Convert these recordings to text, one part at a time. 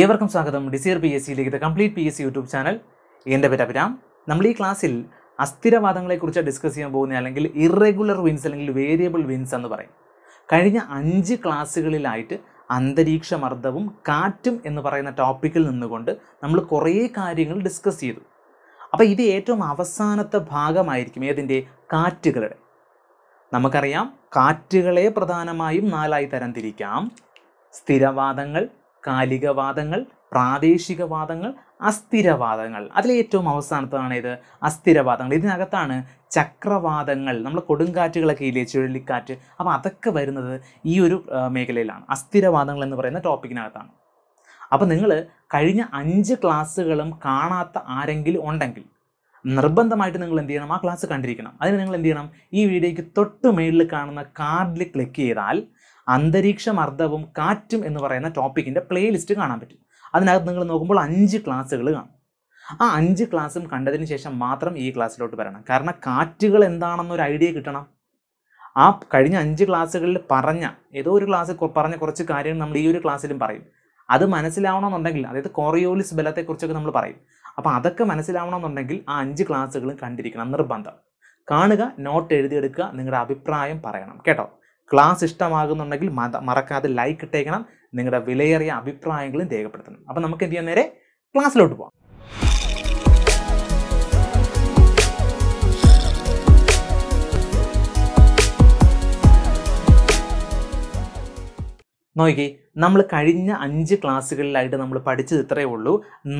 ഏവർക്കും സ്വാഗതം Desire P S സിയിലേക്ക് the complete P S C YouTube channel എൻ്റെ പേര് അഭിരാം നമ്മൾ ഈ ക്ലാസ്സിൽ അസ്ഥിരവാദങ്ങളെക്കുറിച്ച് ഡിസ്കസ് ചെയ്യാൻ പോകുന്ന അല്ലെങ്കിൽ ഇറഗുലർ വിൻസ് അല്ലെങ്കിൽ വേരിയബിൾ വിൻസ് എന്ന് പറയും കഴിഞ്ഞ അഞ്ച് ക്ലാസ്സുകളിലായിട്ട് അന്തരീക്ഷ മർദ്ദവും കാറ്റും എന്ന് പറയുന്ന ടോപ്പിക്കിൽ നിന്നുകൊണ്ട് നമ്മൾ കുറേ കാര്യങ്ങൾ ഡിസ്കസ് ചെയ്തു അപ്പോൾ ഇത് ഏറ്റവും അവസാനത്തെ ഭാഗമായിരിക്കും ഏതിൻ്റെ കാറ്റുകളുടെ നമുക്കറിയാം കാറ്റുകളെ പ്രധാനമായും നാലായി തരം തിരിക്കാം സ്ഥിരവാദങ്ങൾ താൽക്കാലികവാദങ്ങൾ പ്രാദേശികവാദങ്ങൾ അസ്ഥിരവാദങ്ങൾ അതിലേറ്റവും അവസാനത്താണ് ഇത് അസ്ഥിരവാദങ്ങൾ ഇതിനകത്താണ് ചക്രവാദങ്ങൾ നമ്മൾ കൊടുങ്കാറ്റുകളൊക്കെ ഇല്ലേ ചുഴലിക്കാറ്റ് അപ്പോൾ അതൊക്കെ വരുന്നത് ഈ ഒരു മേഖലയിലാണ് അസ്ഥിരവാദങ്ങൾ എന്ന് പറയുന്ന ടോപ്പിക്കിനകത്താണ് അപ്പോൾ നിങ്ങൾ കഴിഞ്ഞ അഞ്ച് ക്ലാസ്സുകളും കാണാത്ത ആരെങ്കിലും ഉണ്ടെങ്കിൽ നിർബന്ധമായിട്ട് നിങ്ങൾ എന്ത് ചെയ്യണം ആ ക്ലാസ് കണ്ടിരിക്കണം അതിന് നിങ്ങൾ എന്ത് ചെയ്യണം ഈ വീഡിയോയ്ക്ക് തൊട്ട് മേളിൽ കാണുന്ന കാർഡിൽ ക്ലിക്ക് ചെയ്താൽ അന്തരീക്ഷ മർദ്ദവും കാറ്റും എന്ന് പറയുന്ന ടോപ്പിക്കിൻ്റെ പ്ലേലിസ്റ്റ് കാണാൻ പറ്റും അതിനകത്ത് നിങ്ങൾ നോക്കുമ്പോൾ അഞ്ച് ക്ലാസ്സുകൾ കാണും ആ അഞ്ച് ക്ലാസ്സും കണ്ടതിന് ശേഷം മാത്രം ഈ ക്ലാസ്സിലോട്ട് വരണം കാരണം കാറ്റുകൾ എന്താണെന്നൊരു ഐഡിയ കിട്ടണം ആ കഴിഞ്ഞ അഞ്ച് ക്ലാസ്സുകളിൽ പറഞ്ഞ ഏതോ ഒരു ക്ലാസ് പറഞ്ഞ കുറച്ച് കാര്യങ്ങൾ നമ്മൾ ഈ ഒരു ക്ലാസ്സിലും പറയും അത് മനസ്സിലാവണമെന്നുണ്ടെങ്കിൽ അതായത് കോറിയോലിസ് ബലത്തെക്കുറിച്ചൊക്കെ നമ്മൾ പറയും അപ്പോൾ അതൊക്കെ മനസ്സിലാവണമെന്നുണ്ടെങ്കിൽ ആ അഞ്ച് ക്ലാസ്സുകളും കണ്ടിരിക്കണം നിർബന്ധം കാണുക നോട്ട് എഴുതിയെടുക്കുക നിങ്ങളുടെ അഭിപ്രായം പറയണം കേട്ടോ ക്ലാസ് ഇഷ്ടമാകുന്നുണ്ടെങ്കിൽ മറക്കാതെ ലൈക്ക് ഇട്ടേക്കണം നിങ്ങളുടെ വിലയേറിയ അഭിപ്രായങ്ങളും രേഖപ്പെടുത്തണം അപ്പോൾ നമുക്ക് എന്ത് ചെയ്യാൻ നേരെ ക്ലാസ്സിലോട്ട് പോകാം നോക്കി നമ്മൾ കഴിഞ്ഞ അഞ്ച് ക്ലാസ്സുകളിലായിട്ട് നമ്മൾ പഠിച്ചത് ഇത്രയേ ഉള്ളൂ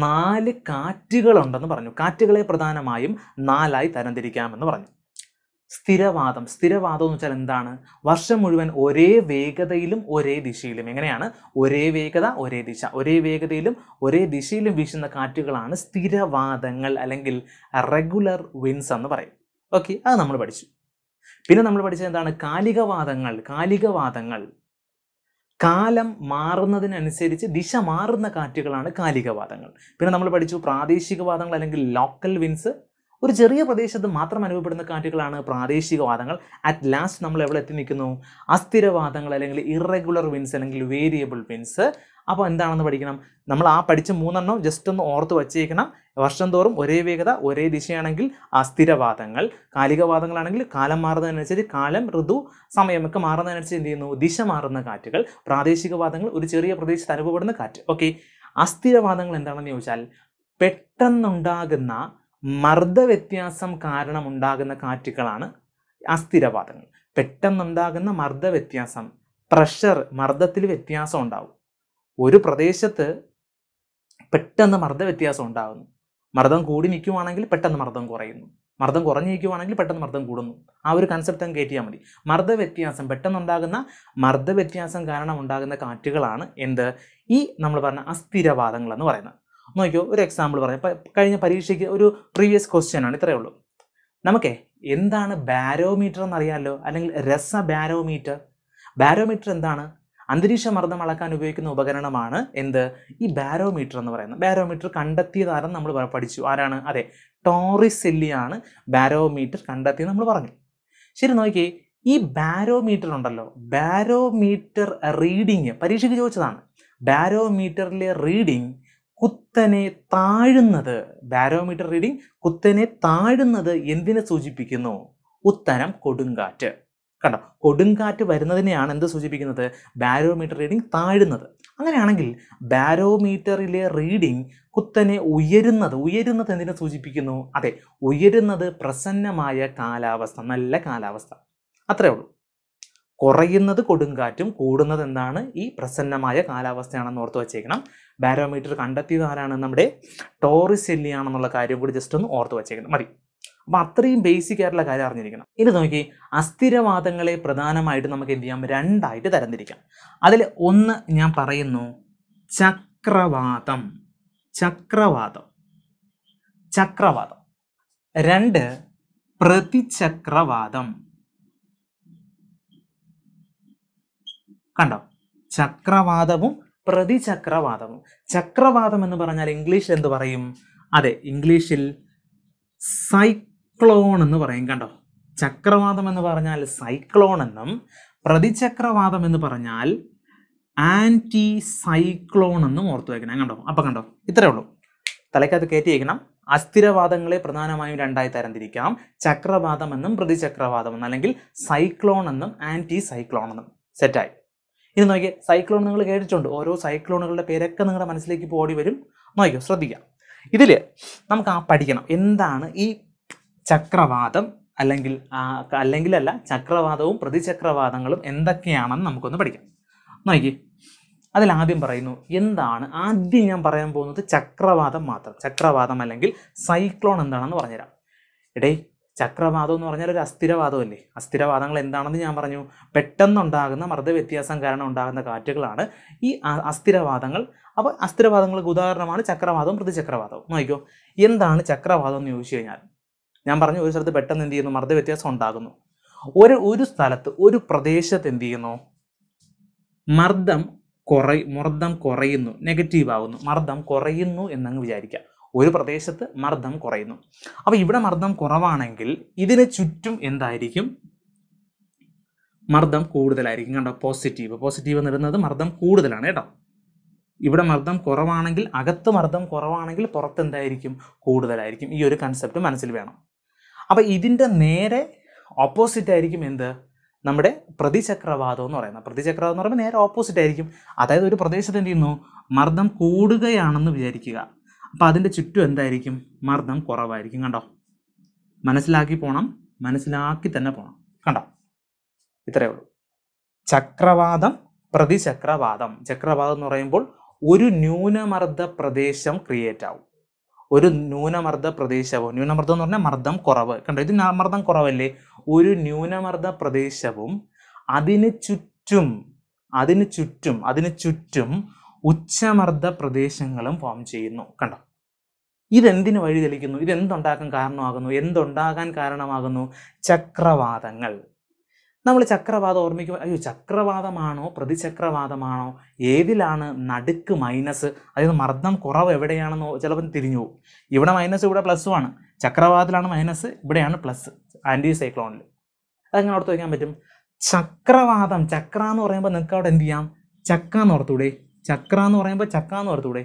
നാല് കാറ്റുകളുണ്ടെന്ന് പറഞ്ഞു കാറ്റുകളെ പ്രധാനമായും നാലായി തരംതിരിക്കാമെന്ന് പറഞ്ഞു സ്ഥിരവാദം സ്ഥിരവാദം എന്ന് വെച്ചാൽ എന്താണ് വർഷം മുഴുവൻ ഒരേ വേഗതയിലും ഒരേ ദിശയിലും എങ്ങനെയാണ് ഒരേ വേഗത ഒരേ ദിശ ഒരേ വേഗതയിലും ഒരേ ദിശയിലും വീശുന്ന കാറ്റുകളാണ് സ്ഥിരവാദങ്ങൾ അല്ലെങ്കിൽ റെഗുലർ വിൻസ് എന്ന് പറയും ഓക്കെ അത് നമ്മൾ പഠിച്ചു പിന്നെ നമ്മൾ പഠിച്ചത് എന്താണ് കാലികവാദങ്ങൾ കാലികവാദങ്ങൾ കാലം മാറുന്നതിനനുസരിച്ച് ദിശ മാറുന്ന കാറ്റുകളാണ് കാലികവാദങ്ങൾ പിന്നെ നമ്മൾ പഠിച്ചു പ്രാദേശികവാദങ്ങൾ അല്ലെങ്കിൽ ലോക്കൽ വിൻസ് ഒരു ചെറിയ പ്രദേശത്ത് മാത്രം അനുഭവപ്പെടുന്ന കാറ്റുകളാണ് പ്രാദേശിക വാദങ്ങൾ അറ്റ് ലാസ്റ്റ് നമ്മൾ എവിടെ എത്തി നിൽക്കുന്നു അസ്ഥിരവാദങ്ങൾ അല്ലെങ്കിൽ ഇറഗുലർ വിൻസ് അല്ലെങ്കിൽ വേരിയബിൾ വിൻസ് അപ്പോൾ എന്താണെന്ന് പഠിക്കണം നമ്മൾ ആ പഠിച്ച മൂന്നെണ്ണം ജസ്റ്റ് ഒന്ന് ഓർത്ത് വച്ചേക്കണം വർഷം തോറും ഒരേ വേഗത ഒരേ ദിശയാണെങ്കിൽ അസ്ഥിരവാദങ്ങൾ കാലികവാദങ്ങളാണെങ്കിൽ കാലം മാറുന്നതിനനുസരിച്ച് കാലം ഋതു സമയമൊക്കെ മാറുന്നതിനനുസരിച്ച് എന്ത് ചെയ്യുന്നു ദിശ മാറുന്ന കാറ്റുകൾ പ്രാദേശികവാദങ്ങൾ ഒരു ചെറിയ പ്രദേശത്ത് അനുഭവപ്പെടുന്ന കാറ്റ് ഓക്കെ അസ്ഥിരവാദങ്ങൾ എന്താണെന്ന് ചോദിച്ചാൽ പെട്ടെന്നുണ്ടാകുന്ന മർദ്ദവ്യത്യാസം കാരണമുണ്ടാകുന്ന കാറ്റുകളാണ് അസ്ഥിരപാതങ്ങൾ പെട്ടെന്നുണ്ടാകുന്ന മർദ്ദവ്യത്യാസം പ്രഷർ മർദ്ദത്തിൽ വ്യത്യാസം ഉണ്ടാവും ഒരു പ്രദേശത്ത് പെട്ടെന്ന് മർദ്ദവ്യത്യാസം ഉണ്ടാകുന്നു മർദ്ദം കൂടി നിൽക്കുവാണെങ്കിൽ പെട്ടെന്ന് മർദ്ദം കുറയുന്നു മർദ്ദം കുറഞ്ഞിരിക്കുവാണെങ്കിൽ പെട്ടെന്ന് മർദ്ദം കൂടുന്നു ആ ഒരു കൺസെപ്റ്റ് അങ്ങ് കയറ്റിയാൽ മതി മർദ്ദവ്യത്യാസം പെട്ടെന്നുണ്ടാകുന്ന മർദ്ദവ്യത്യാസം കാരണം ഉണ്ടാകുന്ന കാറ്റുകളാണ് എന്ത് ഈ നമ്മൾ പറഞ്ഞ അസ്ഥിരവാദങ്ങൾ എന്ന് പറയുന്നത് നോക്കിയോ ഒരു എക്സാമ്പിൾ പറയാം കഴിഞ്ഞ പരീക്ഷയ്ക്ക് ഒരു പ്രീവിയസ് ക്വസ്റ്റ്യൻ ആണ് ഇത്രയേ ഉള്ളൂ നമുക്കേ എന്താണ് ബാരോമീറ്റർ എന്നറിയാമല്ലോ അല്ലെങ്കിൽ രസ ബാരോമീറ്റർ ബാരോമീറ്റർ എന്താണ് അന്തരീക്ഷ മർദ്ദം അളക്കാൻ ഉപയോഗിക്കുന്ന ഉപകരണമാണ് എന്ത് ഈ ബാരോമീറ്റർ എന്ന് പറയുന്നത് ബാരോമീറ്റർ കണ്ടെത്തിയ നമ്മൾ പഠിച്ചു ആരാണ് അതെ ടോറിസെല്ലിയാണ് ബാരോമീറ്റർ കണ്ടെത്തിയത് നമ്മൾ പറഞ്ഞു ശരി നോക്കി ഈ ബാരോമീറ്റർ ഉണ്ടല്ലോ ബാരോമീറ്റർ റീഡിങ് പരീക്ഷയ്ക്ക് ചോദിച്ചതാണ് ബാരോമീറ്ററിലെ റീഡിങ് കുത്തനെ താഴുന്നത് ബാരോമീറ്റർ റീഡിംഗ് കുത്തനെ താഴുന്നത് എന്തിനെ സൂചിപ്പിക്കുന്നു ഉത്തരം കൊടുങ്കാറ്റ് കണ്ടോ കൊടുങ്കാറ്റ് വരുന്നതിനെയാണ് എന്ത് സൂചിപ്പിക്കുന്നത് ബാരോമീറ്റർ റീഡിംഗ് താഴുന്നത് അങ്ങനെയാണെങ്കിൽ ബാരോമീറ്ററിലെ റീഡിംഗ് കുത്തനെ ഉയരുന്നത് ഉയരുന്നത് എന്തിനെ സൂചിപ്പിക്കുന്നു അതെ ഉയരുന്നത് പ്രസന്നമായ കാലാവസ്ഥ നല്ല കാലാവസ്ഥ അത്രേ ഉള്ളൂ കുറയുന്നത് കൊടുങ്കാറ്റും കൂടുന്നത് എന്താണ് ഈ പ്രസന്നമായ കാലാവസ്ഥയാണെന്ന് ഓർത്ത് വച്ചേക്കണം ബാരോമീറ്റർ കണ്ടെത്തിയത് ആരാണ് നമ്മുടെ ടോറിസ് എല്ലിയാണെന്നുള്ള കാര്യം കൂടി ജസ്റ്റ് ഒന്ന് ഓർത്ത് വച്ചേക്കണം മതി അപ്പം അത്രയും ബേസിക് ആയിട്ടുള്ള കാര്യം അറിഞ്ഞിരിക്കണം ഇനി നോക്കി അസ്ഥിരവാദങ്ങളെ പ്രധാനമായിട്ട് നമുക്ക് എന്ത് ചെയ്യാം രണ്ടായിട്ട് തരംതിരിക്കാം അതിൽ ഒന്ന് ഞാൻ പറയുന്നു ചക്രവാതം ചക്രവാതം ചക്രവാതം രണ്ട് പ്രതിചക്രവാദം കണ്ടോ ചക്രവാതവും പ്രതിചക്രവാതവും ചക്രവാതം എന്ന് പറഞ്ഞാൽ ഇംഗ്ലീഷിൽ എന്ത് പറയും അതെ ഇംഗ്ലീഷിൽ സൈക്ലോൺ എന്ന് പറയും കണ്ടോ ചക്രവാതം എന്ന് പറഞ്ഞാൽ സൈക്ലോൺ എന്നും പ്രതിചക്രവാതം എന്ന് പറഞ്ഞാൽ ആൻറ്റി സൈക്ലോൺ എന്നും ഓർത്തു വയ്ക്കണം കണ്ടോ അപ്പം കണ്ടോ ഇത്രേ ഉള്ളൂ തലയ്ക്കകത്ത് കയറ്റി വയ്ക്കണം അസ്ഥിരവാദങ്ങളെ പ്രധാനമായും രണ്ടായി തരംതിരിക്കാം ചക്രവാദം എന്നും പ്രതിചക്രവാദം എന്നും അല്ലെങ്കിൽ സൈക്ലോൺ എന്നും ആൻറ്റി സൈക്ലോൺ എന്നും സെറ്റായി ഇനി നോക്കിയ സൈക്ലോൺ നിങ്ങൾ കേട്ടിട്ടുണ്ട് ഓരോ സൈക്ലോണുകളുടെ പേരൊക്കെ നിങ്ങളുടെ മനസ്സിലേക്ക് പോടി വരും നോക്കിയോ ശ്രദ്ധിക്കാം ഇതിൽ നമുക്ക് ആ പഠിക്കണം എന്താണ് ഈ ചക്രവാദം അല്ലെങ്കിൽ അല്ലെങ്കിലല്ല ചക്രവാദവും പ്രതിചക്രവാദങ്ങളും എന്തൊക്കെയാണെന്ന് നമുക്കൊന്ന് പഠിക്കാം നോക്കി അതിൽ ആദ്യം പറയുന്നു എന്താണ് ആദ്യം ഞാൻ പറയാൻ പോകുന്നത് ചക്രവാദം മാത്രം ചക്രവാദം അല്ലെങ്കിൽ സൈക്ലോൺ എന്താണെന്ന് പറഞ്ഞുതരാം ഇടേ ചക്രവാദം എന്ന് പറഞ്ഞാൽ ഒരു അസ്ഥിരവാദമല്ലേ അസ്ഥിരവാദങ്ങൾ എന്താണെന്ന് ഞാൻ പറഞ്ഞു പെട്ടെന്നുണ്ടാകുന്ന മർദ്ദവ്യത്യാസം കാരണം ഉണ്ടാകുന്ന കാറ്റുകളാണ് ഈ അസ്ഥിരവാദങ്ങൾ അപ്പോൾ അസ്ഥിരവാദങ്ങൾക്ക് ഉദാഹരണമാണ് ചക്രവാദവും പ്രതിചക്രവാദവും നോക്കിക്കോ എന്താണ് ചക്രവാദം എന്ന് ചോദിച്ചു കഴിഞ്ഞാൽ ഞാൻ പറഞ്ഞു ഒരു സ്ഥലത്ത് പെട്ടെന്ന് എന്ത് ചെയ്യുന്നു മർദ്ദവ്യത്യാസം ഉണ്ടാകുന്നു ഒരു ഒരു സ്ഥലത്ത് ഒരു പ്രദേശത്ത് എന്ത് ചെയ്യുന്നു മർദ്ദം കുറ മർദ്ദം കുറയുന്നു നെഗറ്റീവ് ആകുന്നു മർദ്ദം കുറയുന്നു എന്നങ്ങ് വിചാരിക്കാം ഒരു പ്രദേശത്ത് മർദ്ദം കുറയുന്നു അപ്പോൾ ഇവിടെ മർദ്ദം കുറവാണെങ്കിൽ ഇതിന് ചുറ്റും എന്തായിരിക്കും മർദ്ദം കൂടുതലായിരിക്കും കണ്ടോ പോസിറ്റീവ് പോസിറ്റീവ് എന്ന് എന്നിടുന്നത് മർദ്ദം കൂടുതലാണ് കേട്ടോ ഇവിടെ മർദ്ദം കുറവാണെങ്കിൽ അകത്ത് മർദ്ദം കുറവാണെങ്കിൽ പുറത്ത് എന്തായിരിക്കും കൂടുതലായിരിക്കും ഈ ഒരു കൺസെപ്റ്റ് മനസ്സിൽ വേണം അപ്പോൾ ഇതിൻ്റെ നേരെ ഓപ്പോസിറ്റ് ആയിരിക്കും എന്ത് നമ്മുടെ പ്രതിചക്രവാദം എന്ന് പറയുന്നത് പ്രതിചക്രവാദം എന്ന് പറയുമ്പോൾ നേരെ ഓപ്പോസിറ്റ് ആയിരിക്കും അതായത് ഒരു പ്രദേശത്ത് എന്ത് ചെയ്യുന്നു മർദ്ദം കൂടുകയാണെന്ന് വിചാരിക്കുക അപ്പോൾ അതിൻ്റെ ചുറ്റും എന്തായിരിക്കും മർദ്ദം കുറവായിരിക്കും കണ്ടോ മനസ്സിലാക്കി പോണം മനസ്സിലാക്കി തന്നെ പോണം കണ്ടോ ഇത്രയേ ഉള്ളൂ ചക്രവാദം പ്രതിചക്രവാദം ചക്രവാദം എന്ന് പറയുമ്പോൾ ഒരു ന്യൂനമർദ്ദ പ്രദേശം ക്രിയേറ്റ് ആവും ഒരു ന്യൂനമർദ്ദ പ്രദേശവും ന്യൂനമർദ്ദം എന്ന് പറഞ്ഞാൽ മർദ്ദം കുറവ് കണ്ടോ ഇത് മർദ്ദം കുറവല്ലേ ഒരു ന്യൂനമർദ്ദ പ്രദേശവും അതിന് ചുറ്റും അതിന് ചുറ്റും അതിന് ചുറ്റും ഉച്ചമർദ്ദ പ്രദേശങ്ങളും ഫോം ചെയ്യുന്നു കണ്ടോ ഇതെന്തിനു വഴി തെളിക്കുന്നു ഇതെന്തുണ്ടാക്കാൻ കാരണമാകുന്നു എന്തുണ്ടാകാൻ കാരണമാകുന്നു ചക്രവാതങ്ങൾ നമ്മൾ ചക്രവാതം ഓർമ്മിക്കുമ്പോൾ അയ്യോ ചക്രവാതമാണോ പ്രതിചക്രവാതമാണോ ഏതിലാണ് നടുക്ക് മൈനസ് അതായത് മർദ്ദം കുറവ് എവിടെയാണെന്നോ ചിലപ്പോൾ തിരിഞ്ഞു പോകും ഇവിടെ മൈനസ് ഇവിടെ പ്ലസ് ആണ് ചക്രവാതത്തിലാണ് മൈനസ് ഇവിടെയാണ് പ്ലസ് ആൻറ്റി സൈക്ലോണിൽ അതെങ്ങനെ ഓർത്ത് വയ്ക്കാൻ പറ്റും ചക്രവാതം ചക്ര എന്ന് പറയുമ്പോൾ നിങ്ങൾക്ക് അവിടെ എന്ത് ചെയ്യാം ചക്ര എന്ന് ഓർത്തൂടെ ചക്ര എന്ന് പറയുമ്പോൾ ചക്ക എന്ന് പറഞ്ഞൂടെ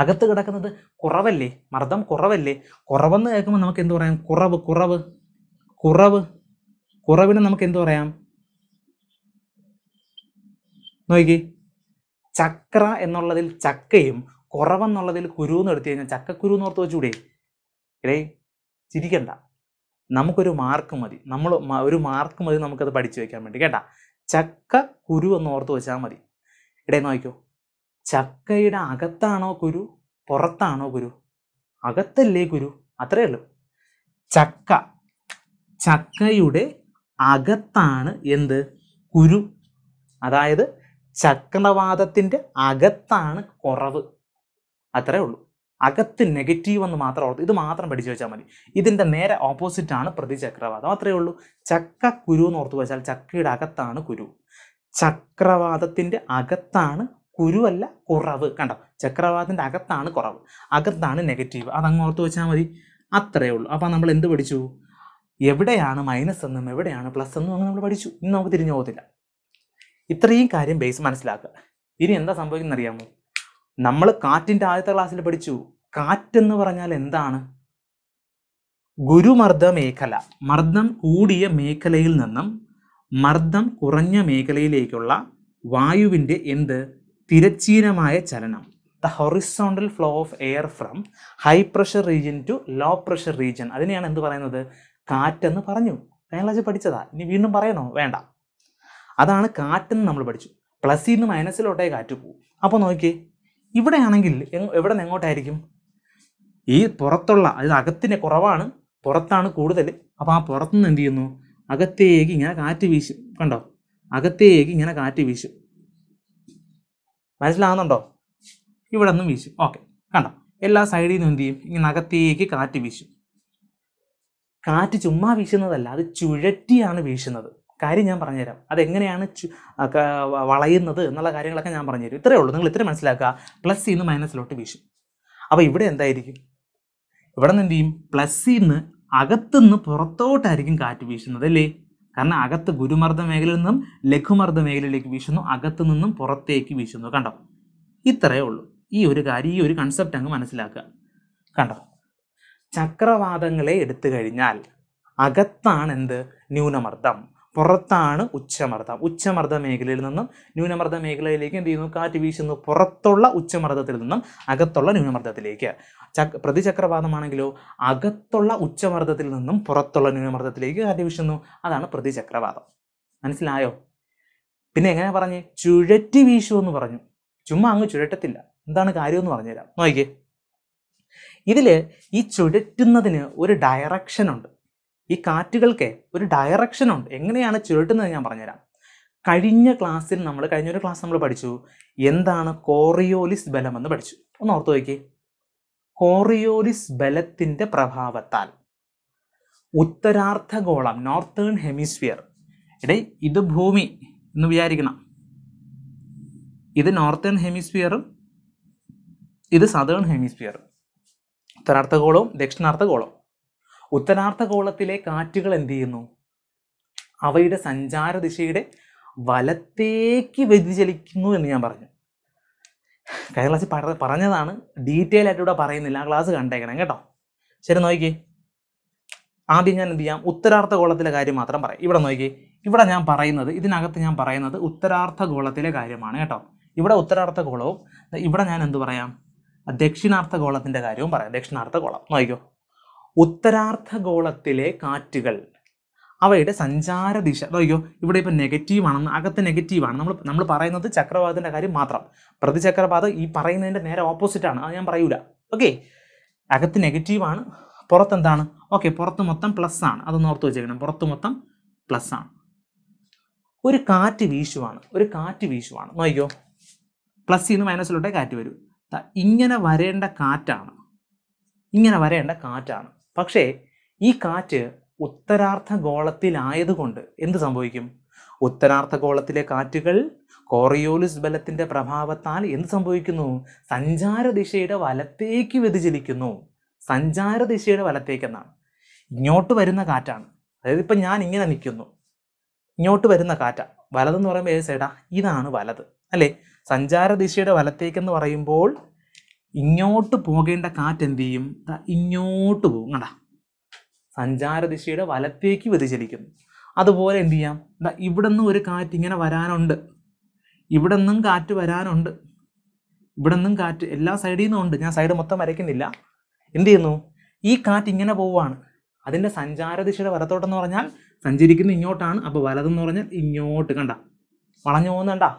അകത്ത് കിടക്കുന്നത് കുറവല്ലേ മർദ്ദം കുറവല്ലേ കുറവെന്ന് കേൾക്കുമ്പോൾ നമുക്ക് എന്ത് പറയാം കുറവ് കുറവ് കുറവ് കുറവിന് നമുക്ക് എന്ത് പറയാം നോക്കി ചക്ര എന്നുള്ളതിൽ ചക്കയും കുറവെന്നുള്ളതിൽ കുരു എന്ന് എടുത്തു കഴിഞ്ഞാൽ ചക്കക്കുരു എന്ന് ഓർത്ത് വെച്ചൂടെ ഇടേ ചിരിക്കണ്ട നമുക്കൊരു മാർക്ക് മതി നമ്മൾ ഒരു മാർക്ക് മതി നമുക്കത് പഠിച്ചു വയ്ക്കാൻ വേണ്ടി കേട്ടാ ചക്ക കുരു എന്ന് ഓർത്ത് വെച്ചാൽ മതി ഇടേ നോക്കിക്കോ ചക്കയുടെ അകത്താണോ കുരു പുറത്താണോ കുരു അകത്തല്ലേ കുരു അത്രയേ ഉള്ളൂ ചക്ക ചക്കയുടെ അകത്താണ് എന്ത് കുരു അതായത് ചക്രവാദത്തിൻ്റെ അകത്താണ് കുറവ് അത്രേ ഉള്ളൂ അകത്ത് നെഗറ്റീവ് എന്ന് മാത്രം ഓർത്ത് ഇത് മാത്രം പഠിച്ചു വെച്ചാൽ മതി ഇതിൻ്റെ നേരെ ഓപ്പോസിറ്റാണ് പ്രതിചക്രവാദം അത്രയേ ഉള്ളൂ ചക്ക കുരു എന്ന് ഓർത്ത് വെച്ചാൽ ചക്കയുടെ അകത്താണ് കുരു ചക്രവാതത്തിൻ്റെ അകത്താണ് കുരുവല്ല കുറവ് കണ്ടോ ചക്രവാതത്തിൻ്റെ അകത്താണ് കുറവ് അകത്താണ് നെഗറ്റീവ് അതങ്ങ് ഓർത്ത് വെച്ചാൽ മതി അത്രയേ ഉള്ളൂ അപ്പോൾ നമ്മൾ എന്ത് പഠിച്ചു എവിടെയാണ് മൈനസ് എന്നും എവിടെയാണ് പ്ലസ് എന്നും അങ്ങനെ നമ്മൾ പഠിച്ചു ഇന്ന് നമുക്ക് തിരിഞ്ഞു പോകത്തില്ല ഇത്രയും കാര്യം ബേസ് മനസ്സിലാക്കുക ഇനി എന്താ സംഭവിക്കുന്നത് അറിയാമോ നമ്മൾ കാറ്റിൻ്റെ ആദ്യത്തെ ക്ലാസ്സിൽ പഠിച്ചു കാറ്റെന്ന് പറഞ്ഞാൽ എന്താണ് ഗുരുമർദ്ദ മേഖല മർദ്ദം കൂടിയ മേഖലയിൽ നിന്നും മർദ്ദം കുറഞ്ഞ മേഖലയിലേക്കുള്ള വായുവിൻ്റെ എന്ത് തിരച്ചീനമായ ചലനം the horizontal flow of air from high pressure region to low pressure region അതിനെയാണ് എന്ത് പറയുന്നത് കാറ്റെന്ന് പറഞ്ഞു കഴിഞ്ഞ പഠിച്ചതാ ഇനി വീണ്ടും പറയണോ വേണ്ട അതാണ് കാറ്റെന്ന് നമ്മൾ പഠിച്ചു പ്ലസ് ഇന്ന് മൈനസിലോട്ടേ കാറ്റ് പോകും അപ്പോൾ നോക്കിയേ ഇവിടെയാണെങ്കിൽ എവിടെ എങ്ങോട്ടായിരിക്കും ഈ പുറത്തുള്ള അതായത് അകത്തിൻ്റെ കുറവാണ് പുറത്താണ് കൂടുതൽ അപ്പോൾ ആ പുറത്തുനിന്ന് എന്ത് ചെയ്യുന്നു അകത്തേക്ക് ഇങ്ങനെ കാറ്റ് വീശും കണ്ടോ അകത്തേക്ക് ഇങ്ങനെ കാറ്റ് വീശും മനസ്സിലാകുന്നുണ്ടോ ഇവിടെ നിന്നും വീശും ഓക്കെ കണ്ടോ എല്ലാ സൈഡിൽ നിന്നും എന്ത് ചെയ്യും ഇങ്ങനെ അകത്തേക്ക് കാറ്റ് വീശും കാറ്റ് ചുമ്മാ വീശുന്നതല്ല അത് ചുഴറ്റിയാണ് വീശുന്നത് കാര്യം ഞാൻ പറഞ്ഞുതരാം അതെങ്ങനെയാണ് വളയുന്നത് എന്നുള്ള കാര്യങ്ങളൊക്കെ ഞാൻ പറഞ്ഞുതരും ഇത്രയേ ഉള്ളൂ നിങ്ങൾ ഇത്ര മനസ്സിലാക്കുക പ്ലസ് സിന്ന് മൈനസിലോട്ട് വീശും അപ്പോൾ ഇവിടെ എന്തായിരിക്കും ഇവിടെ നിന്ന് എന്ത് ചെയ്യും പ്ലസ് സിന്ന് അകത്തുനിന്ന് പുറത്തോട്ടായിരിക്കും കാറ്റ് വീശുന്നത് അല്ലേ കാരണം അകത്ത് ഗുരുമർദ്ദ മേഖലയിൽ നിന്നും ലഘുമർദ്ദ മേഖലയിലേക്ക് വീശുന്നു അകത്തു നിന്നും പുറത്തേക്ക് വീശുന്നു കണ്ടോ ഇത്രയേ ഉള്ളൂ ഈ ഒരു കാര്യം ഈ ഒരു കൺസെപ്റ്റ് അങ്ങ് മനസ്സിലാക്കുക കണ്ടോ ചക്രവാതങ്ങളെ എടുത്തു കഴിഞ്ഞാൽ അകത്താണ് എന്ത് ന്യൂനമർദ്ദം പുറത്താണ് ഉച്ചമർദ്ദം ഉച്ചമർദ്ദ മേഖലയിൽ നിന്നും ന്യൂനമർദ്ദ മേഖലയിലേക്ക് എന്ത് ചെയ്യുന്നു കാറ്റ് വീശുന്നു പുറത്തുള്ള ഉച്ചമർദ്ദത്തിൽ നിന്നും അകത്തുള്ള ന്യൂനമർദ്ദത്തിലേക്ക് ചക് പ്രതിചക്രവാദമാണെങ്കിലോ അകത്തുള്ള ഉച്ചമർദ്ദത്തിൽ നിന്നും പുറത്തുള്ള ന്യൂനമർദ്ദത്തിലേക്ക് കാറ്റ് വീശുന്നു അതാണ് പ്രതിചക്രവാതം മനസ്സിലായോ പിന്നെ എങ്ങനെ പറഞ്ഞു ചുഴറ്റി വീശു എന്ന് പറഞ്ഞു ചുമ്മാ അങ്ങ് ചുഴറ്റത്തില്ല എന്താണ് കാര്യമെന്ന് പറഞ്ഞുതരാം നോക്കിക്കേ ഇതിൽ ഈ ചുഴറ്റുന്നതിന് ഒരു ഡയറക്ഷൻ ഉണ്ട് ഈ കാറ്റുകൾക്ക് ഒരു ഡയറക്ഷൻ ഉണ്ട് എങ്ങനെയാണ് ചുരുട്ടുന്നത് ഞാൻ പറഞ്ഞുതരാം കഴിഞ്ഞ ക്ലാസ്സിൽ നമ്മൾ കഴിഞ്ഞ ഒരു ക്ലാസ് നമ്മൾ പഠിച്ചു എന്താണ് കോറിയോലിസ് ബലം എന്ന് പഠിച്ചു ഒന്ന് ഓർത്തു നോക്കി കോറിയോലിസ് ബലത്തിൻ്റെ പ്രഭാവത്താൽ ഉത്തരാർദ്ധഗോളം നോർത്തേൺ ഹെമിസ്ഫിയർ എടേ ഇത് ഭൂമി എന്ന് വിചാരിക്കണം ഇത് നോർത്തേൺ ഹെമിസ്ഫിയറും ഇത് സതേൺ ഹെമിസ്ഫിയറും ഉത്തരാർദ്ധഗോളവും ദക്ഷിണാർദ്ധഗോളവും ഉത്തരാർത്ഥഗോളത്തിലെ കാറ്റുകൾ എന്ത് ചെയ്യുന്നു അവയുടെ സഞ്ചാര ദിശയുടെ വലത്തേക്ക് വ്യതിചലിക്കുന്നു എന്ന് ഞാൻ പറഞ്ഞു കഴിഞ്ഞ ക്ലാസ്സിൽ പറഞ്ഞതാണ് ഡീറ്റെയിൽ ആയിട്ട് ഇവിടെ പറയുന്നില്ല ആ ക്ലാസ് കണ്ടേക്കണം കേട്ടോ ശരി നോക്കിക്കേ ആദ്യം ഞാൻ എന്ത് ചെയ്യാം ഉത്തരാർത്ഥഗോളത്തിലെ കാര്യം മാത്രം പറയാം ഇവിടെ നോക്കി ഇവിടെ ഞാൻ പറയുന്നത് ഇതിനകത്ത് ഞാൻ പറയുന്നത് ഉത്തരാർത്ഥഗോളത്തിലെ കാര്യമാണ് കേട്ടോ ഇവിടെ ഉത്തരാർത്ഥഗോളവും ഇവിടെ ഞാൻ എന്ത് പറയാം ദക്ഷിണാർത്ഥ കാര്യവും പറയാം ദക്ഷിണാർത്ഥ നോക്കിക്കോ ഉത്തരാർദ്ധഗോളത്തിലെ കാറ്റുകൾ അവയുടെ സഞ്ചാര ദിശ അയ്യോ ഇവിടെ ഇപ്പം നെഗറ്റീവ് ആണെന്ന് അകത്ത് നെഗറ്റീവ് ആണ് നമ്മൾ നമ്മൾ പറയുന്നത് ചക്രവാതത്തിൻ്റെ കാര്യം മാത്രം പ്രതിചക്രവാതം ഈ പറയുന്നതിൻ്റെ നേരെ ഓപ്പോസിറ്റാണ് അത് ഞാൻ പറയൂല ഓക്കെ അകത്ത് നെഗറ്റീവാണ് പുറത്തെന്താണ് ഓക്കെ പുറത്ത് മൊത്തം പ്ലസ് ആണ് അതൊന്ന് ഓർത്ത് വെച്ചേക്കണം പുറത്ത് മൊത്തം പ്ലസ് ആണ് ഒരു കാറ്റ് വീശുവാണ് ഒരു കാറ്റ് വീശുവാണ് നോക്കിയോ പ്ലസ് നിന്ന് മൈനസിലോട്ടേ കാറ്റ് വരും ഇങ്ങനെ വരേണ്ട കാറ്റാണ് ഇങ്ങനെ വരേണ്ട കാറ്റാണ് പക്ഷേ ഈ കാറ്റ് ഉത്തരാർത്ഥ ഗോളത്തിലായതുകൊണ്ട് എന്ത് സംഭവിക്കും ഉത്തരാർത്ഥ ഗോളത്തിലെ കാറ്റുകൾ കോറിയോലിസ് ബലത്തിൻ്റെ പ്രഭാവത്താൽ എന്ത് സംഭവിക്കുന്നു സഞ്ചാരദിശയുടെ വലത്തേക്ക് വ്യതിചലിക്കുന്നു സഞ്ചാരദിശയുടെ വലത്തേക്കെന്നാണ് ഇങ്ങോട്ട് വരുന്ന കാറ്റാണ് അതായത് ഇപ്പം ഞാൻ ഇങ്ങനെ നിൽക്കുന്നു ഇങ്ങോട്ട് വരുന്ന കാറ്റാണ് വലതെന്ന് പറയുമ്പോൾ ഏത് സൈഡാ ഇതാണ് വലത് അല്ലേ സഞ്ചാരദിശയുടെ വലത്തേക്കെന്ന് പറയുമ്പോൾ ഇങ്ങോട്ട് പോകേണ്ട കാറ്റ് എന്ത് ചെയ്യും ഇങ്ങോട്ട് പോകും സഞ്ചാര സഞ്ചാരദിശയുടെ വലത്തേക്ക് വ്യതിചലിക്കുന്നു അതുപോലെ എന്ത് ചെയ്യാം എന്താ ഇവിടെ നിന്നും ഒരു കാറ്റ് ഇങ്ങനെ വരാനുണ്ട് ഇവിടെ നിന്നും കാറ്റ് വരാനുണ്ട് ഇവിടെ നിന്നും കാറ്റ് എല്ലാ സൈഡിൽ നിന്നും ഉണ്ട് ഞാൻ സൈഡ് മൊത്തം വരയ്ക്കുന്നില്ല എന്ത് ചെയ്യുന്നു ഈ കാറ്റ് ഇങ്ങനെ പോവാണ് അതിൻ്റെ സഞ്ചാരദിശയുടെ വലത്തോട്ടെന്ന് പറഞ്ഞാൽ സഞ്ചരിക്കുന്ന ഇങ്ങോട്ടാണ് അപ്പോൾ വലതെന്ന് പറഞ്ഞാൽ ഇങ്ങോട്ട് കണ്ട വളഞ്ഞു പോകുന്നുണ്ടാ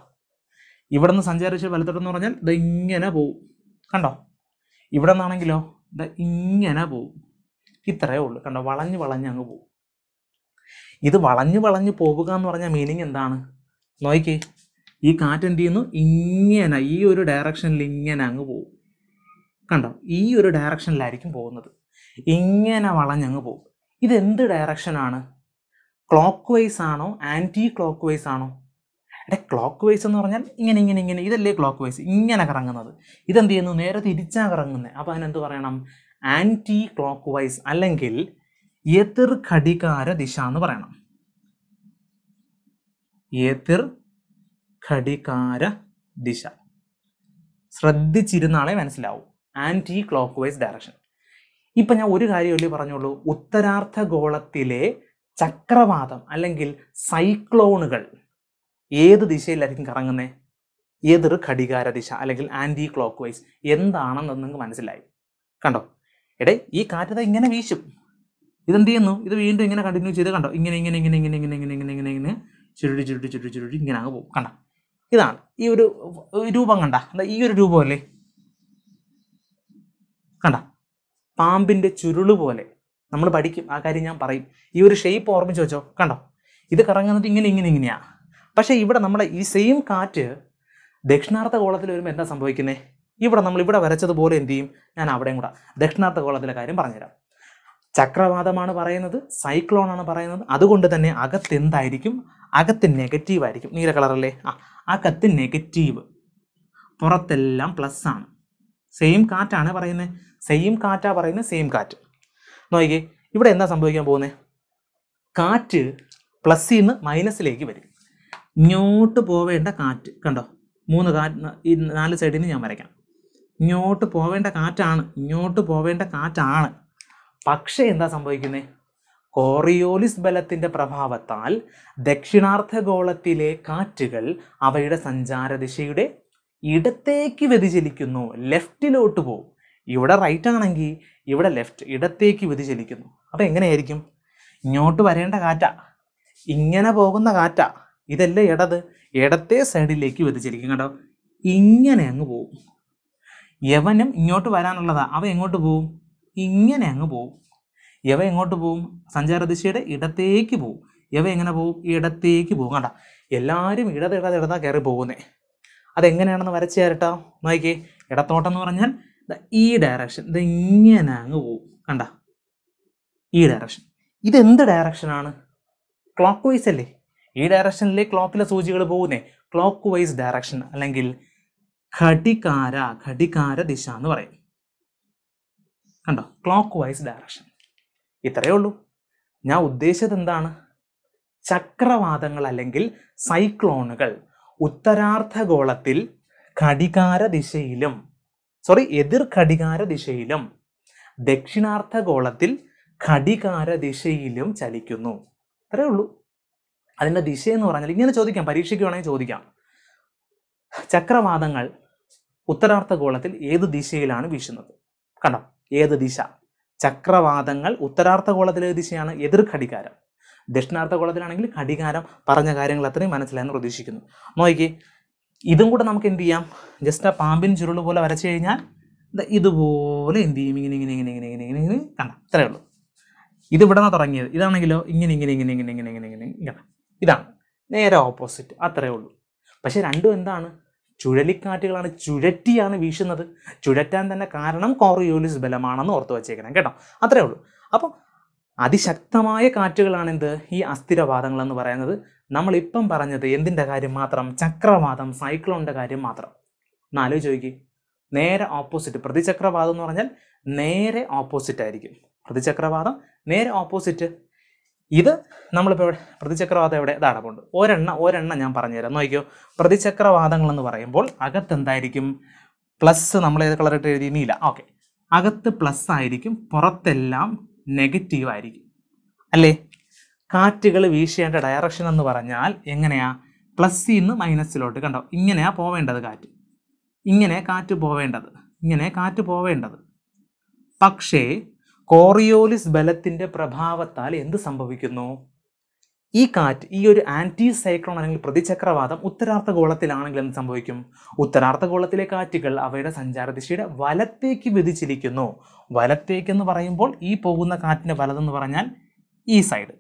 ഇവിടുന്ന് സഞ്ചാരദിശ വലത്തോട്ടെന്ന് പറഞ്ഞാൽ ഇത് ഇങ്ങനെ പോവും കണ്ടോ ഇവിടെ നിന്നാണെങ്കിലോ ഇങ്ങനെ പോവും ഇത്രയേ ഉള്ളൂ കണ്ടോ വളഞ്ഞ് വളഞ്ഞ് അങ്ങ് പോവും ഇത് വളഞ്ഞ് വളഞ്ഞ് പോവുക എന്ന് പറഞ്ഞ മീനിങ് എന്താണ് നോക്കിക്കേ ഈ കാറ്റ് എന്ത് ചെയ്യുന്നു ഇങ്ങനെ ഈ ഒരു ഡയറക്ഷനിൽ ഇങ്ങനെ അങ്ങ് പോവും കണ്ടോ ഈ ഒരു ഡയറക്ഷനിലായിരിക്കും പോകുന്നത് ഇങ്ങനെ വളഞ്ഞങ്ങ് പോകും ഇതെന്ത് ഡയറക്ഷനാണ് ക്ലോക്ക് വൈസ് ആണോ ആൻറ്റി ക്ലോക്ക് വൈസ് ആണോ അല്ലെ ക്ലോക്ക് വൈസ് എന്ന് പറഞ്ഞാൽ ഇങ്ങനെ ഇങ്ങനെ ഇങ്ങനെ ഇതല്ലേ ക്ലോക്ക് വൈസ് ഇങ്ങനെ കറങ്ങുന്നത് ഇതെന്ത് ചെയ്യുന്നു നേരെ തിരിച്ചാണ് കറങ്ങുന്നത് അപ്പോൾ അതിനെന്ത് പറയണം ആൻറ്റി ക്ലോക്ക് വൈസ് അല്ലെങ്കിൽ എതിർ ഘടികാര ദിശ എന്ന് പറയണം എതിർ ഘടികാര ദിശ ശ്രദ്ധിച്ചിരുന്നാളെ മനസ്സിലാവും ആൻറ്റി ക്ലോക്ക് വൈസ് ഡയറക്ഷൻ ഇപ്പം ഞാൻ ഒരു കാര്യമല്ലേ പറഞ്ഞുള്ളൂ ഉത്തരാർത്ഥ ഗോളത്തിലെ ചക്രവാതം അല്ലെങ്കിൽ സൈക്ലോണുകൾ ഏത് ദിശയിലായിരിക്കും കറങ്ങുന്നത് എതിർ ഘടികാര ദിശ അല്ലെങ്കിൽ ആൻറ്റി ക്ലോക്ക് വൈസ് എന്താണെന്ന് നിങ്ങൾക്ക് മനസ്സിലായി കണ്ടോ എടേ ഈ കാറ്റത ഇങ്ങനെ വീശും ഇതെന്ത് ചെയ്യുന്നു ഇത് വീണ്ടും ഇങ്ങനെ കണ്ടിന്യൂ ചെയ്ത് കണ്ടോ ഇങ്ങനെ ഇങ്ങനെ ഇങ്ങനെ ഇങ്ങനെ ഇങ്ങനെ ഇങ്ങനെ ഇങ്ങനെ ഇങ്ങനെ ഇങ്ങനെ ചുരുടി ചുരുടി ചുരുടി ചുരുടി ഇങ്ങനെ അങ്ങ് പോകും കണ്ട ഇതാണ് ഈ ഒരു രൂപം കണ്ട എന്താ ഈ ഒരു രൂപമല്ലേ കണ്ട പാമ്പിൻ്റെ ചുരുള് പോലെ നമ്മൾ പഠിക്കും ആ കാര്യം ഞാൻ പറയും ഈ ഒരു ഷേപ്പ് ഓർമ്മിച്ച് വെച്ചോ കണ്ടോ ഇത് കറങ്ങുന്നത് ഇങ്ങനെ ഇങ്ങനെ ഇങ്ങനെയാണ് പക്ഷേ ഇവിടെ നമ്മുടെ ഈ സെയിം കാറ്റ് ദക്ഷിണാർത്ഥ ഗോളത്തിൽ വരുമ്പോൾ എന്താ സംഭവിക്കുന്നത് ഇവിടെ നമ്മൾ ഇവിടെ വരച്ചതുപോലെ എന്ത് ചെയ്യും ഞാൻ അവിടെയും കൂടെ ദക്ഷിണാർത്ഥ ഗോളത്തിലെ കാര്യം പറഞ്ഞുതരാം ചക്രവാതമാണ് പറയുന്നത് സൈക്ലോണാണ് പറയുന്നത് അതുകൊണ്ട് തന്നെ അകത്ത് എന്തായിരിക്കും അകത്ത് നെഗറ്റീവ് ആയിരിക്കും നീല കളറല്ലേ ആ അകത്ത് നെഗറ്റീവ് പുറത്തെല്ലാം പ്ലസ് ആണ് സെയിം കാറ്റാണ് പറയുന്നത് സെയിം കാറ്റാ പറയുന്നത് സെയിം കാറ്റ് നോക്കിയേ ഇവിടെ എന്താ സംഭവിക്കാൻ പോകുന്നത് കാറ്റ് പ്ലസ്സിൽ നിന്ന് മൈനസിലേക്ക് വരും ഇങ്ങോട്ട് പോവേണ്ട കാറ്റ് കണ്ടോ മൂന്ന് കാറ്റ് ഈ നാല് സൈഡിൽ നിന്ന് ഞാൻ വരയ്ക്കാം ഇങ്ങോട്ട് പോവേണ്ട കാറ്റാണ് ഇങ്ങോട്ട് പോവേണ്ട കാറ്റാണ് പക്ഷേ എന്താ സംഭവിക്കുന്നത് കോറിയോലിസ് ബലത്തിൻ്റെ പ്രഭാവത്താൽ ദക്ഷിണാർദ്ധഗോളത്തിലെ കാറ്റുകൾ അവയുടെ സഞ്ചാരദിശയുടെ ഇടത്തേക്ക് വ്യതിചലിക്കുന്നു ലെഫ്റ്റിലോട്ട് പോകും ഇവിടെ റൈറ്റ് ആണെങ്കിൽ ഇവിടെ ലെഫ്റ്റ് ഇടത്തേക്ക് വ്യതിചലിക്കുന്നു അപ്പോൾ എങ്ങനെയായിരിക്കും ഇങ്ങോട്ട് വരേണ്ട കാറ്റ ഇങ്ങനെ പോകുന്ന കാറ്റാണ് ഇതല്ല ഇടത് ഇടത്തെ സൈഡിലേക്ക് വ്യതിചലിക്കും കേട്ടോ ഇങ്ങനെ അങ്ങ് പോവും യവനും ഇങ്ങോട്ട് വരാനുള്ളതാ അവ എങ്ങോട്ട് പോവും ഇങ്ങനെ അങ്ങ് പോവും യവ എങ്ങോട്ട് പോവും സഞ്ചാരദിശയുടെ ഇടത്തേക്ക് പോവും യവ എങ്ങനെ പോവും ഇടത്തേക്ക് പോകും കണ്ട എല്ലാവരും ഇടത് ഇടത് ഇടതാ കയറി പോകുന്നേ അതെങ്ങനെയാണെന്ന് വരച്ച് തരട്ടോ നോക്കിക്കേ ഇടത്തോട്ടം എന്ന് പറഞ്ഞാൽ ഈ ഡയറക്ഷൻ ഇത് ഇങ്ങനെ അങ്ങ് പോവും കണ്ട ഈ ഡയറക്ഷൻ ഇതെന്ത് ഡയറക്ഷനാണ് ക്ലോക്ക് വൈസ് അല്ലേ ഈ ഡയറക്ഷനിലെ ക്ലോക്കിലെ സൂചികൾ പോകുന്നേ ക്ലോക്ക് വൈസ് ഡയറക്ഷൻ അല്ലെങ്കിൽ ഘടികാര ഘടികാര ദിശ എന്ന് പറയും കണ്ടോ ക്ലോക്ക് വൈസ് ഡയറക്ഷൻ ഇത്രയേ ഉള്ളൂ ഞാൻ ഉദ്ദേശിച്ചത് എന്താണ് ചക്രവാതങ്ങൾ അല്ലെങ്കിൽ സൈക്ലോണുകൾ ഉത്തരാർദ്ധഗോളത്തിൽ ഘടികാര ദിശയിലും സോറി എതിർ ഘടികാര ദിശയിലും ദക്ഷിണാർദ്ധഗോളത്തിൽ ഘടികാര ദിശയിലും ചലിക്കുന്നു അത്രയേ ഉള്ളൂ അതിൻ്റെ ദിശയെന്ന് പറഞ്ഞാൽ ഇങ്ങനെ ചോദിക്കാം പരീക്ഷയ്ക്ക് വേണമെങ്കിൽ ചോദിക്കാം ചക്രവാദങ്ങൾ ഉത്തരാർത്ഥഗോളത്തിൽ ഏത് ദിശയിലാണ് വീശുന്നത് കണ്ടോ ഏത് ദിശ ചക്രവാദങ്ങൾ ഉത്തരാർത്ഥഗോളത്തിലെ ഗോളത്തിലെ ദിശയാണ് എതിർ ഘടികാരം ദക്ഷിണാർത്ഥഗോളത്തിലാണെങ്കിൽ ഘടികാരം പറഞ്ഞ കാര്യങ്ങൾ അത്രയും മനസ്സിലായെന്ന് പ്രതീക്ഷിക്കുന്നു നോക്കി ഇതും കൂടെ നമുക്ക് എന്ത് ചെയ്യാം ജസ്റ്റ് ആ പാമ്പിൻ ചുരുൾ പോലെ വരച്ചു കഴിഞ്ഞാൽ ഇതുപോലെ എന്ത് ചെയ്യും ഇങ്ങനെ ഇങ്ങനെ ഇങ്ങനെ ഇങ്ങനെ ഇങ്ങനെ ഇങ്ങനെ കണ്ട ഇത്രയേ ഉള്ളൂ ഇത് ഇവിടെ നിന്നാണ് തുടങ്ങിയത് ഇതാണെങ്കിലോ ഇങ്ങനെ ഇങ്ങനെ ഇങ്ങനെ ഇങ്ങനെ ഇങ്ങനെ ഇങ്ങനെ ഇങ്ങനെ ഇങ്ങനെ ഇതാണ് നേരെ ഓപ്പോസിറ്റ് അത്രയേ ഉള്ളൂ പക്ഷേ രണ്ടും എന്താണ് ചുഴലിക്കാറ്റുകളാണ് ചുഴറ്റിയാണ് വീശുന്നത് ചുഴറ്റാൻ തന്നെ കാരണം കോറിയോലിസ് ബലമാണെന്ന് ഓർത്ത് വച്ചേക്കണം കേട്ടോ അത്രയേ ഉള്ളൂ അപ്പോൾ അതിശക്തമായ കാറ്റുകളാണെന്ത് ഈ അസ്ഥിരവാദങ്ങളെന്ന് എന്ന് പറയുന്നത് നമ്മളിപ്പം പറഞ്ഞത് എന്തിൻ്റെ കാര്യം മാത്രം ചക്രവാദം സൈക്ലോണിൻ്റെ കാര്യം മാത്രം എന്നാലോ ചോദിക്കി നേരെ ഓപ്പോസിറ്റ് പ്രതിചക്രവാദം എന്ന് പറഞ്ഞാൽ നേരെ ഓപ്പോസിറ്റ് ആയിരിക്കും പ്രതിചക്രവാദം നേരെ ഓപ്പോസിറ്റ് ഇത് നമ്മളിപ്പോൾ ഇവിടെ പ്രതിചക്രവാദം എവിടെ ധാടമുണ്ട് ഒരെണ്ണ ഒരെണ്ണ ഞാൻ പറഞ്ഞുതരാം നോക്കിയോ പ്രതിചക്രവാദങ്ങളെന്ന് പറയുമ്പോൾ അകത്ത് എന്തായിരിക്കും പ്ലസ് നമ്മൾ ഏത് കളറിട്ട് എഴുതി നീല ഓക്കെ അകത്ത് പ്ലസ് ആയിരിക്കും പുറത്തെല്ലാം നെഗറ്റീവ് ആയിരിക്കും അല്ലേ കാറ്റുകൾ വീശേണ്ട ഡയറക്ഷൻ എന്ന് പറഞ്ഞാൽ എങ്ങനെയാ പ്ലസ്സിൽ നിന്ന് മൈനസിലോട്ട് കണ്ടോ ഇങ്ങനെയാ പോവേണ്ടത് കാറ്റ് ഇങ്ങനെ കാറ്റ് പോവേണ്ടത് ഇങ്ങനെ കാറ്റ് പോവേണ്ടത് പക്ഷേ കോറിയോലിസ് ബലത്തിൻ്റെ പ്രഭാവത്താൽ എന്ത് സംഭവിക്കുന്നു ഈ കാറ്റ് ഈ ഒരു ആൻറ്റി സൈക്ലോൺ അല്ലെങ്കിൽ പ്രതിചക്രവാദം ഉത്തരാർത്ഥഗോളത്തിലാണെങ്കിൽ എന്ത് സംഭവിക്കും ഉത്തരാർത്ഥഗോളത്തിലെ കാറ്റുകൾ അവയുടെ സഞ്ചാരദിശയുടെ വലത്തേക്ക് വ്യതിച്ചിരിക്കുന്നു വലത്തേക്കെന്ന് പറയുമ്പോൾ ഈ പോകുന്ന കാറ്റിൻ്റെ വലതെന്ന് പറഞ്ഞാൽ ഈ സൈഡ്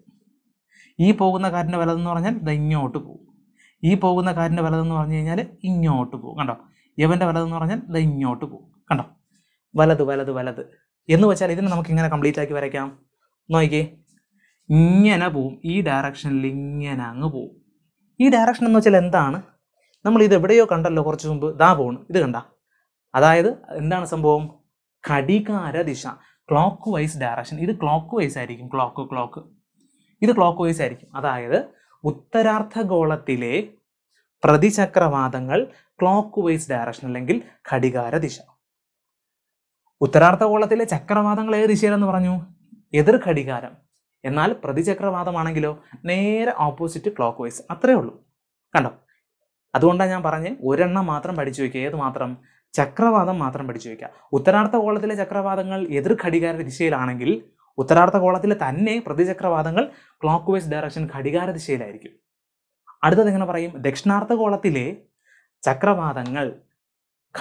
ഈ പോകുന്ന കാറ്റിൻ്റെ വലതെന്ന് പറഞ്ഞാൽ ഇത് ഇങ്ങോട്ട് പോകും ഈ പോകുന്ന കാറ്റിൻ്റെ വലതെന്ന് പറഞ്ഞു കഴിഞ്ഞാൽ ഇങ്ങോട്ട് പോകും കണ്ടോ യവൻ്റെ വലതെന്ന് പറഞ്ഞാൽ ഇത് ഇങ്ങോട്ട് പോകും കണ്ടോ വലത് വലത് വലത് എന്ന് വെച്ചാൽ ഇതിനെ നമുക്ക് ഇങ്ങനെ കംപ്ലീറ്റ് ആക്കി വരയ്ക്കാം നോക്കിക്കേ ഇങ്ങനെ പോവും ഈ ഡയറക്ഷനിൽ ഇങ്ങനെ അങ്ങ് പോവും ഈ ഡയറക്ഷൻ എന്ന് വെച്ചാൽ എന്താണ് നമ്മൾ ഇത് എവിടെയോ കണ്ടല്ലോ കുറച്ച് മുമ്പ് ദാ പോണ് ഇത് കണ്ട അതായത് എന്താണ് സംഭവം ഘടികാര ദിശ ക്ലോക്ക് വൈസ് ഡയറക്ഷൻ ഇത് ക്ലോക്ക് വൈസ് ആയിരിക്കും ക്ലോക്ക് ക്ലോക്ക് ഇത് ക്ലോക്ക് വൈസ് ആയിരിക്കും അതായത് ഉത്തരാർദ്ധഗോളത്തിലെ പ്രതിചക്രവാദങ്ങൾ ക്ലോക്ക് വൈസ് ഡയറക്ഷൻ അല്ലെങ്കിൽ ഘടികാര ദിശ ഉത്തരാർദ്ധഗോളത്തിലെ ചക്രവാതങ്ങൾ ഏത് ദിശയിലെന്ന് പറഞ്ഞു എതിർ ഘടികാരം എന്നാൽ പ്രതിചക്രവാദമാണെങ്കിലോ നേരെ ഓപ്പോസിറ്റ് ക്ലോക്ക് വൈസ് അത്രേ ഉള്ളൂ കണ്ടോ അതുകൊണ്ടാണ് ഞാൻ പറഞ്ഞത് ഒരെണ്ണം മാത്രം പഠിച്ചു വയ്ക്കുക ഏത് മാത്രം ചക്രവാദം മാത്രം പഠിച്ചു വയ്ക്കുക ഉത്തരാർദ്ധഗോളത്തിലെ ചക്രവാദങ്ങൾ എതിർ ഘടികാര ദിശയിലാണെങ്കിൽ ഉത്തരാർദ്ധഗോളത്തിൽ തന്നെ പ്രതിചക്രവാദങ്ങൾ ക്ലോക്ക് വൈസ് ഡയറക്ഷൻ ഘടികാര ദിശയിലായിരിക്കും അടുത്തത് എങ്ങനെ പറയും ദക്ഷിണാർദ്ധഗോളത്തിലെ ചക്രവാദങ്ങൾ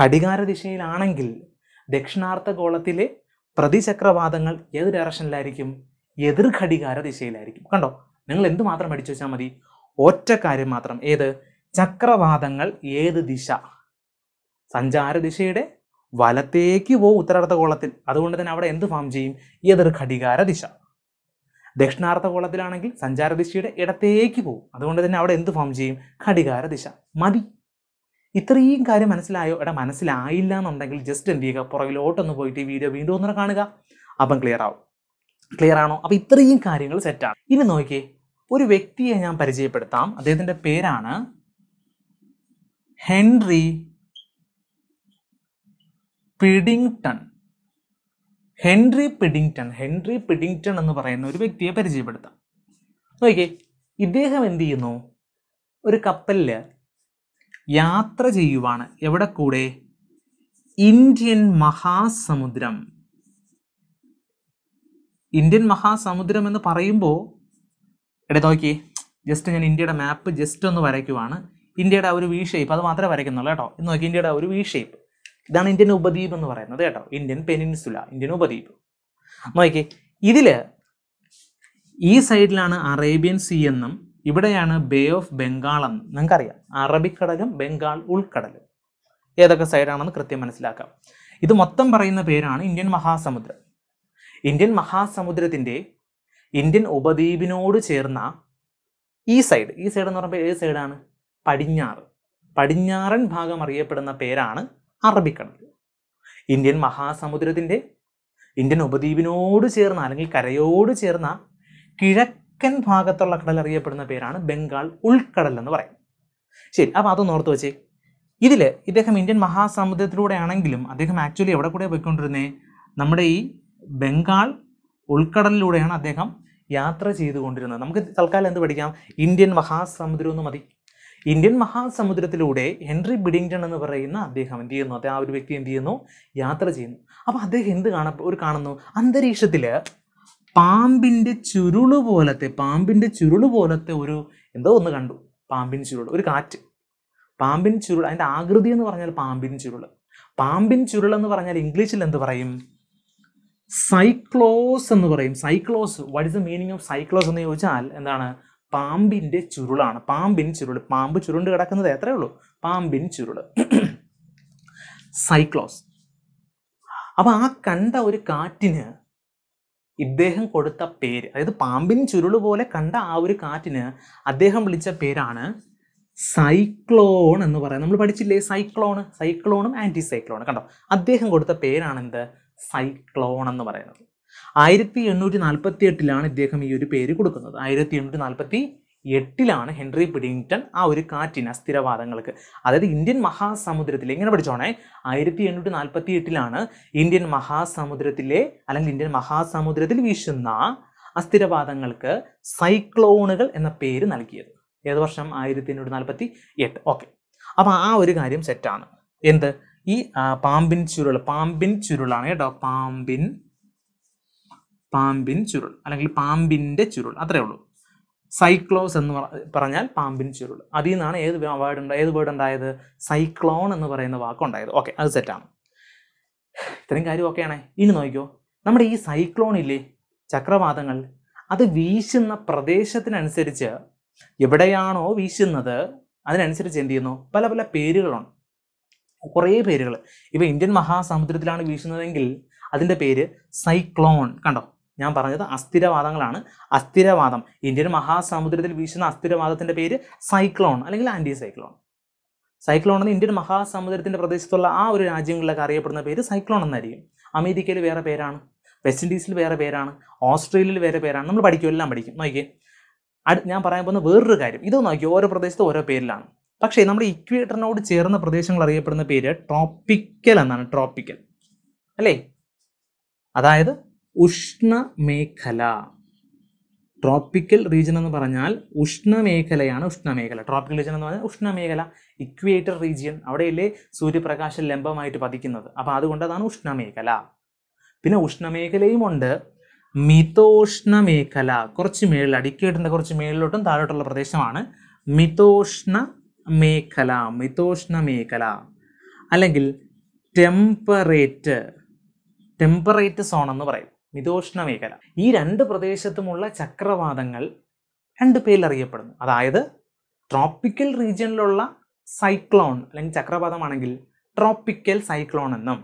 ഘടികാര ദിശയിലാണെങ്കിൽ ദക്ഷിണാർത്ഥ ഗോളത്തിലെ പ്രതിചക്രവാദങ്ങൾ ഏത് ഡയറക്ഷനിലായിരിക്കും എതിർ ഘടികാര ദിശയിലായിരിക്കും കണ്ടോ നിങ്ങൾ എന്ത് മാത്രം പഠിച്ചു വെച്ചാൽ മതി ഒറ്റ കാര്യം മാത്രം ഏത് ചക്രവാദങ്ങൾ ഏത് ദിശ സഞ്ചാര ദിശയുടെ വലത്തേക്ക് പോകും ഉത്തരാർത്ഥ ഗോളത്തിൽ അതുകൊണ്ട് തന്നെ അവിടെ എന്ത് ഫാം ചെയ്യും എതിർ ഘടികാര ദിശ ദക്ഷിണാർത്ഥ ഗോളത്തിലാണെങ്കിൽ സഞ്ചാരദിശയുടെ ഇടത്തേക്ക് പോകും അതുകൊണ്ട് തന്നെ അവിടെ എന്ത് ഫാം ചെയ്യും ഘടികാര ദിശ മതി ഇത്രയും കാര്യം മനസ്സിലായോ എടാ മനസ്സിലായില്ല എന്നുണ്ടെങ്കിൽ ജസ്റ്റ് എന്ത് ചെയ്യുക പുറകിലോട്ടൊന്ന് പോയിട്ട് ഈ വീഡിയോ വീണ്ടും ഒന്നര കാണുക അപ്പം ക്ലിയർ ആവും ക്ലിയർ ആണോ അപ്പോൾ ഇത്രയും കാര്യങ്ങൾ സെറ്റാണ് ഇനി നോക്കിയേ ഒരു വ്യക്തിയെ ഞാൻ പരിചയപ്പെടുത്താം അദ്ദേഹത്തിൻ്റെ പേരാണ് Henry Piddington Henry Piddington Henry Piddington എന്ന് പറയുന്ന ഒരു വ്യക്തിയെ പരിചയപ്പെടുത്താം നോക്കിയേ ഇദ്ദേഹം എന്ത് ചെയ്യുന്നു ഒരു കപ്പലിൽ യാത്ര ചെയ്യുവാണ് എവിടെ കൂടെ ഇന്ത്യൻ മഹാസമുദ്രം ഇന്ത്യൻ മഹാസമുദ്രം എന്ന് പറയുമ്പോൾ എടേ നോക്കിയേ ജസ്റ്റ് ഞാൻ ഇന്ത്യയുടെ മാപ്പ് ജസ്റ്റ് ഒന്ന് വരയ്ക്കുവാണ് ഇന്ത്യയുടെ ഒരു വി ഷേപ്പ് അത് മാത്രമേ വരയ്ക്കുന്നുള്ളൂ കേട്ടോ നോക്കി ഇന്ത്യയുടെ ഒരു വി ഷേപ്പ് ഇതാണ് ഇന്ത്യൻ ഉപദ്വീപ് എന്ന് പറയുന്നത് കേട്ടോ ഇന്ത്യൻ പെനിൻസുല ഇന്ത്യൻ ഉപദ്വീപ് നോക്കിയേ ഇതില് ഈ സൈഡിലാണ് അറേബ്യൻ സി എന്നും ഇവിടെയാണ് ബേ ഓഫ് ബംഗാൾ എന്ന് നിങ്ങൾക്കറിയാം അറബിക്കടലും ബംഗാൾ ഉൾക്കടൽ ഏതൊക്കെ സൈഡാണെന്ന് കൃത്യം മനസ്സിലാക്കാം ഇത് മൊത്തം പറയുന്ന പേരാണ് ഇന്ത്യൻ മഹാസമുദ്രം ഇന്ത്യൻ മഹാസമുദ്രത്തിൻ്റെ ഇന്ത്യൻ ഉപദ്വീപിനോട് ചേർന്ന ഈ സൈഡ് ഈ സൈഡ് എന്ന് പറയുമ്പോൾ ഏത് സൈഡാണ് പടിഞ്ഞാറ് പടിഞ്ഞാറൻ ഭാഗം അറിയപ്പെടുന്ന പേരാണ് അറബിക്കടൽ ഇന്ത്യൻ മഹാസമുദ്രത്തിൻ്റെ ഇന്ത്യൻ ഉപദ്വീപിനോട് ചേർന്ന അല്ലെങ്കിൽ കരയോട് ചേർന്ന കിഴക്ക് തെക്കൻ ഭാഗത്തുള്ള കടൽ അറിയപ്പെടുന്ന പേരാണ് ബംഗാൾ ഉൾക്കടൽ എന്ന് പറയും ശരി അപ്പോൾ അതൊന്ന് ഓർത്ത് വെച്ചേ ഇതിൽ ഇദ്ദേഹം ഇന്ത്യൻ മഹാസമുദ്രത്തിലൂടെ ആണെങ്കിലും അദ്ദേഹം ആക്ച്വലി എവിടെ കൂടെ പോയിക്കൊണ്ടിരുന്നേ നമ്മുടെ ഈ ബംഗാൾ ഉൾക്കടലിലൂടെയാണ് അദ്ദേഹം യാത്ര ചെയ്തുകൊണ്ടിരുന്നത് നമുക്ക് തൽക്കാലം എന്ത് പഠിക്കാം ഇന്ത്യൻ മഹാസമുദ്രം എന്ന് മതി ഇന്ത്യൻ മഹാസമുദ്രത്തിലൂടെ ഹെൻറി ബിഡിങ്ടൺ എന്ന് പറയുന്ന അദ്ദേഹം എന്ത് ചെയ്യുന്നു അദ്ദേഹം ആ ഒരു വ്യക്തി എന്ത് ചെയ്യുന്നു യാത്ര ചെയ്യുന്നു അപ്പോൾ അദ്ദേഹം എന്ത് കാണ ഒരു കാണുന്നു അന്തരീക്ഷത്തിൽ പാമ്പിൻ്റെ ചുരുള് പോലത്തെ പാമ്പിൻ്റെ ചുരുള് പോലത്തെ ഒരു എന്തോ ഒന്ന് കണ്ടു പാമ്പിൻ ചുരുള് ഒരു കാറ്റ് പാമ്പിൻ ചുരുൾ അതിൻ്റെ ആകൃതി എന്ന് പറഞ്ഞാൽ പാമ്പിൻ ചുരുള് പാമ്പിൻ ചുരുൾ എന്ന് പറഞ്ഞാൽ ഇംഗ്ലീഷിൽ എന്ത് പറയും സൈക്ലോസ് എന്ന് പറയും cyclos what is the meaning of cyclos എന്ന് ചോദിച്ചാൽ എന്താണ് പാമ്പിൻ്റെ ചുരുളാണ് പാമ്പിൻ ചുരുൾ പാമ്പ് ചുരുണ്ട് കിടക്കുന്നത് എത്രയേ ഉള്ളൂ പാമ്പിൻ ചുരുൾ സൈക്ലോസ് അപ്പോൾ ആ കണ്ട ഒരു കാറ്റിന് ഇദ്ദേഹം കൊടുത്ത പേര് അതായത് പാമ്പിൻ ചുരുൾ പോലെ കണ്ട ആ ഒരു കാറ്റിന് അദ്ദേഹം വിളിച്ച പേരാണ് സൈക്ലോൺ എന്ന് പറയുന്നത് നമ്മൾ പഠിച്ചില്ലേ സൈക്ലോണ് സൈക്ലോണും ആൻറ്റി സൈക്ലോണും കണ്ടോ അദ്ദേഹം കൊടുത്ത പേരാണെന്ത് സൈക്ലോൺ എന്ന് പറയുന്നത് ആയിരത്തി എണ്ണൂറ്റി നാൽപ്പത്തി എട്ടിലാണ് ഇദ്ദേഹം ഈ ഒരു പേര് കൊടുക്കുന്നത് ആയിരത്തി എണ്ണൂറ്റി നാൽപ്പത്തി എട്ടിലാണ് ഹെൻറി പിഡിങ്ടൺ ആ ഒരു കാറ്റിന് അസ്ഥിരവാദങ്ങൾക്ക് അതായത് ഇന്ത്യൻ മഹാസമുദ്രത്തിൽ എങ്ങനെ പഠിച്ചോണേ ആയിരത്തി എണ്ണൂറ്റി നാൽപ്പത്തി എട്ടിലാണ് ഇന്ത്യൻ മഹാസമുദ്രത്തിലെ അല്ലെങ്കിൽ ഇന്ത്യൻ മഹാസമുദ്രത്തിൽ വീശുന്ന അസ്ഥിരവാദങ്ങൾക്ക് സൈക്ലോണുകൾ എന്ന പേര് നൽകിയത് ഏത് വർഷം ആയിരത്തി എണ്ണൂറ്റി നാൽപ്പത്തി എട്ട് ഓക്കെ അപ്പോൾ ആ ഒരു കാര്യം സെറ്റാണ് എന്ത് ഈ പാമ്പിൻ ചുരുൾ പാമ്പിൻ ചുരുളാണ് കേട്ടോ പാമ്പിൻ പാമ്പിൻ ചുരുൾ അല്ലെങ്കിൽ പാമ്പിൻ്റെ ചുരുൾ അത്രേ ഉള്ളൂ സൈക്ലോസ് എന്ന് പറഞ്ഞാൽ പാമ്പിൻ ചുരുൾ അതിൽ നിന്നാണ് ഏത് വേർഡ് ഉണ്ട് ഏത് വേർഡ് ഉണ്ടായത് സൈക്ലോൺ എന്ന് പറയുന്ന വാക്കുണ്ടായത് ഓക്കെ അത് സെറ്റാണ് ഇത്രയും കാര്യം ഓക്കെയാണ് ഇനി നോക്കിയോ നമ്മുടെ ഈ സൈക്ലോൺ ഇല്ലേ ചക്രവാതങ്ങൾ അത് വീശുന്ന പ്രദേശത്തിനനുസരിച്ച് എവിടെയാണോ വീശുന്നത് അതിനനുസരിച്ച് എന്ത് ചെയ്യുന്നു പല പല പേരുകളുണ്ട് കുറേ പേരുകൾ ഇപ്പോൾ ഇന്ത്യൻ മഹാസമുദ്രത്തിലാണ് വീശുന്നതെങ്കിൽ അതിൻ്റെ പേര് സൈക്ലോൺ കണ്ടോ ഞാൻ പറഞ്ഞത് അസ്ഥിരവാദങ്ങളാണ് അസ്ഥിരവാദം ഇന്ത്യൻ മഹാസമുദ്രത്തിൽ വീശുന്ന അസ്ഥിരവാദത്തിൻ്റെ പേര് സൈക്ലോൺ അല്ലെങ്കിൽ ആൻറ്റി സൈക്ലോൺ സൈക്ലോൺ എന്ന് ഇന്ത്യൻ മഹാസമുദ്രത്തിൻ്റെ പ്രദേശത്തുള്ള ആ ഒരു രാജ്യങ്ങളിലൊക്കെ അറിയപ്പെടുന്ന പേര് സൈക്ലോൺ എന്നായിരിക്കും അമേരിക്കയിൽ വേറെ പേരാണ് വെസ്റ്റ് ഇൻഡീസിൽ വേറെ പേരാണ് ഓസ്ട്രേലിയയിൽ വേറെ പേരാണ് നമ്മൾ പഠിക്കും എല്ലാം പഠിക്കും നോക്കിയേ അത് ഞാൻ പറയാൻ പോകുന്ന വേറൊരു കാര്യം ഇത് നോക്കി ഓരോ പ്രദേശത്തും ഓരോ പേരിലാണ് പക്ഷേ നമ്മുടെ ഇക്വേറ്ററിനോട് ചേർന്ന പ്രദേശങ്ങൾ അറിയപ്പെടുന്ന പേര് ട്രോപ്പിക്കൽ എന്നാണ് ട്രോപ്പിക്കൽ അല്ലേ അതായത് ഉഷ്ണമേഖല ട്രോപ്പിക്കൽ റീജിയൻ എന്ന് പറഞ്ഞാൽ ഉഷ്ണമേഖലയാണ് ഉഷ്ണമേഖല ട്രോപ്പിക്കൽ റീജിയൻ എന്ന് പറഞ്ഞാൽ ഉഷ്ണമേഖല ഇക്വേറ്റർ റീജിയൻ അവിടെയല്ലേ സൂര്യപ്രകാശം ലംബമായിട്ട് പതിക്കുന്നത് അപ്പോൾ അതുകൊണ്ട് അതാണ് ഉഷ്ണമേഖല പിന്നെ ഉഷ്ണമേഖലയുമുണ്ട് മിതോഷ്ണമേഖല കുറച്ച് മേളിൽ അടിക്കേട്ടിൻ്റെ കുറച്ച് മേളിലോട്ടും താഴോട്ടുള്ള പ്രദേശമാണ് മിതോഷ്ണ മേഖല മിതോഷ്ണ മേഖല അല്ലെങ്കിൽ ടെമ്പറേറ്റ് ടെമ്പറേറ്റ് സോൺ എന്ന് പറയും മിതോഷ്ണ മേഖല ഈ രണ്ട് പ്രദേശത്തുമുള്ള ചക്രവാതങ്ങൾ രണ്ട് പേരിൽ അറിയപ്പെടുന്നു അതായത് ട്രോപ്പിക്കൽ റീജിയനിലുള്ള സൈക്ലോൺ അല്ലെങ്കിൽ ചക്രവാതമാണെങ്കിൽ ട്രോപ്പിക്കൽ സൈക്ലോൺ എന്നും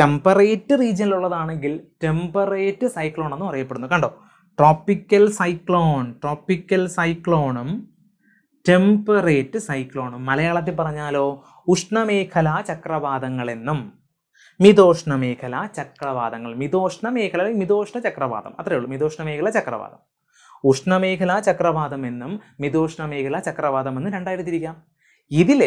ടെമ്പറേറ്റ് റീജിയനിലുള്ളതാണെങ്കിൽ ടെമ്പറേറ്റ് സൈക്ലോൺ എന്നും അറിയപ്പെടുന്നു കണ്ടോ ട്രോപ്പിക്കൽ സൈക്ലോൺ ട്രോപ്പിക്കൽ സൈക്ലോണും ടെമ്പറേറ്റ് സൈക്ലോണും മലയാളത്തിൽ പറഞ്ഞാലോ ഉഷ്ണമേഖലാ ചക്രവാതങ്ങളെന്നും മിതോഷ്ണ മേഖല ചക്രവാതങ്ങൾ മിതോഷ്ണ മേഖല മിതോഷ്ണ ചക്രവാതം അത്രേ ഉള്ളൂ മിതോഷ്ണ മേഖല ചക്രവാതം ഉഷ്ണമേഖല ചക്രവാതം എന്നും മിതോഷ്ണ മേഖല ചക്രവാതം എന്നും രണ്ടായിട്ട് തിരിക്കാം ഇതിൽ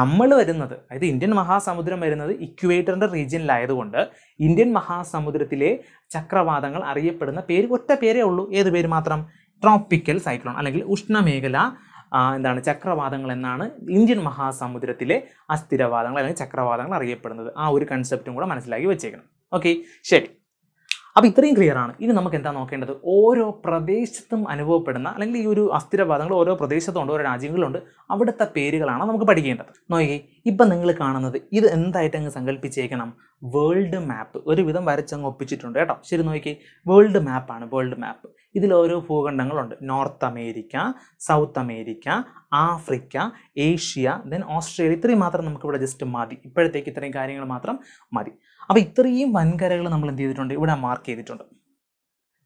നമ്മൾ വരുന്നത് അതായത് ഇന്ത്യൻ മഹാസമുദ്രം വരുന്നത് ഇക്വേറ്ററിൻ്റെ റീജിയനിലായതുകൊണ്ട് ഇന്ത്യൻ മഹാസമുദ്രത്തിലെ ചക്രവാതങ്ങൾ അറിയപ്പെടുന്ന പേര് ഒറ്റ പേരേ ഉള്ളൂ ഏത് പേര് മാത്രം ട്രോപ്പിക്കൽ സൈക്ലോൺ അല്ലെങ്കിൽ ഉഷ്ണമേഖല എന്താണ് ചക്രവാതങ്ങൾ എന്നാണ് ഇന്ത്യൻ മഹാസമുദ്രത്തിലെ അസ്ഥിരവാദങ്ങൾ അല്ലെങ്കിൽ ചക്രവാതങ്ങൾ അറിയപ്പെടുന്നത് ആ ഒരു കൺസെപ്റ്റും കൂടെ മനസ്സിലാക്കി വെച്ചേക്കണം ഓക്കെ ശരി അപ്പോൾ ഇത്രയും ക്ലിയർ ആണ് ഇനി നമുക്ക് എന്താ നോക്കേണ്ടത് ഓരോ പ്രദേശത്തും അനുഭവപ്പെടുന്ന അല്ലെങ്കിൽ ഈ ഒരു അസ്ഥിരവാദങ്ങൾ ഓരോ പ്രദേശത്തുണ്ട് ഓരോ രാജ്യങ്ങളുണ്ട് അവിടുത്തെ പേരുകളാണ് നമുക്ക് പഠിക്കേണ്ടത് നോക്കി ഇപ്പം നിങ്ങൾ കാണുന്നത് ഇത് എന്തായിട്ട് അങ്ങ് സങ്കല്പിച്ചേക്കണം വേൾഡ് മാപ്പ് ഒരുവിധം വരച്ചങ്ങ് ഒപ്പിച്ചിട്ടുണ്ട് കേട്ടോ ശരി നോക്കി വേൾഡ് മാപ്പാണ് വേൾഡ് മാപ്പ് ഇതിൽ ഓരോ ഭൂഖണ്ഡങ്ങളുണ്ട് North America South America Africa Asia then Australia ഇത്രയും മാത്രം നമുക്കിവിടെ ജസ്റ്റ് മതി ഇപ്പോഴത്തേക്ക് ഇത്രയും കാര്യങ്ങൾ മാത്രം മതി അപ്പോൾ ഇത്രയും വൻകരകൾ നമ്മൾ എന്ത് ചെയ്തിട്ടുണ്ട് ഇവിടെ മാർക്ക് ചെയ്തിട്ടുണ്ട്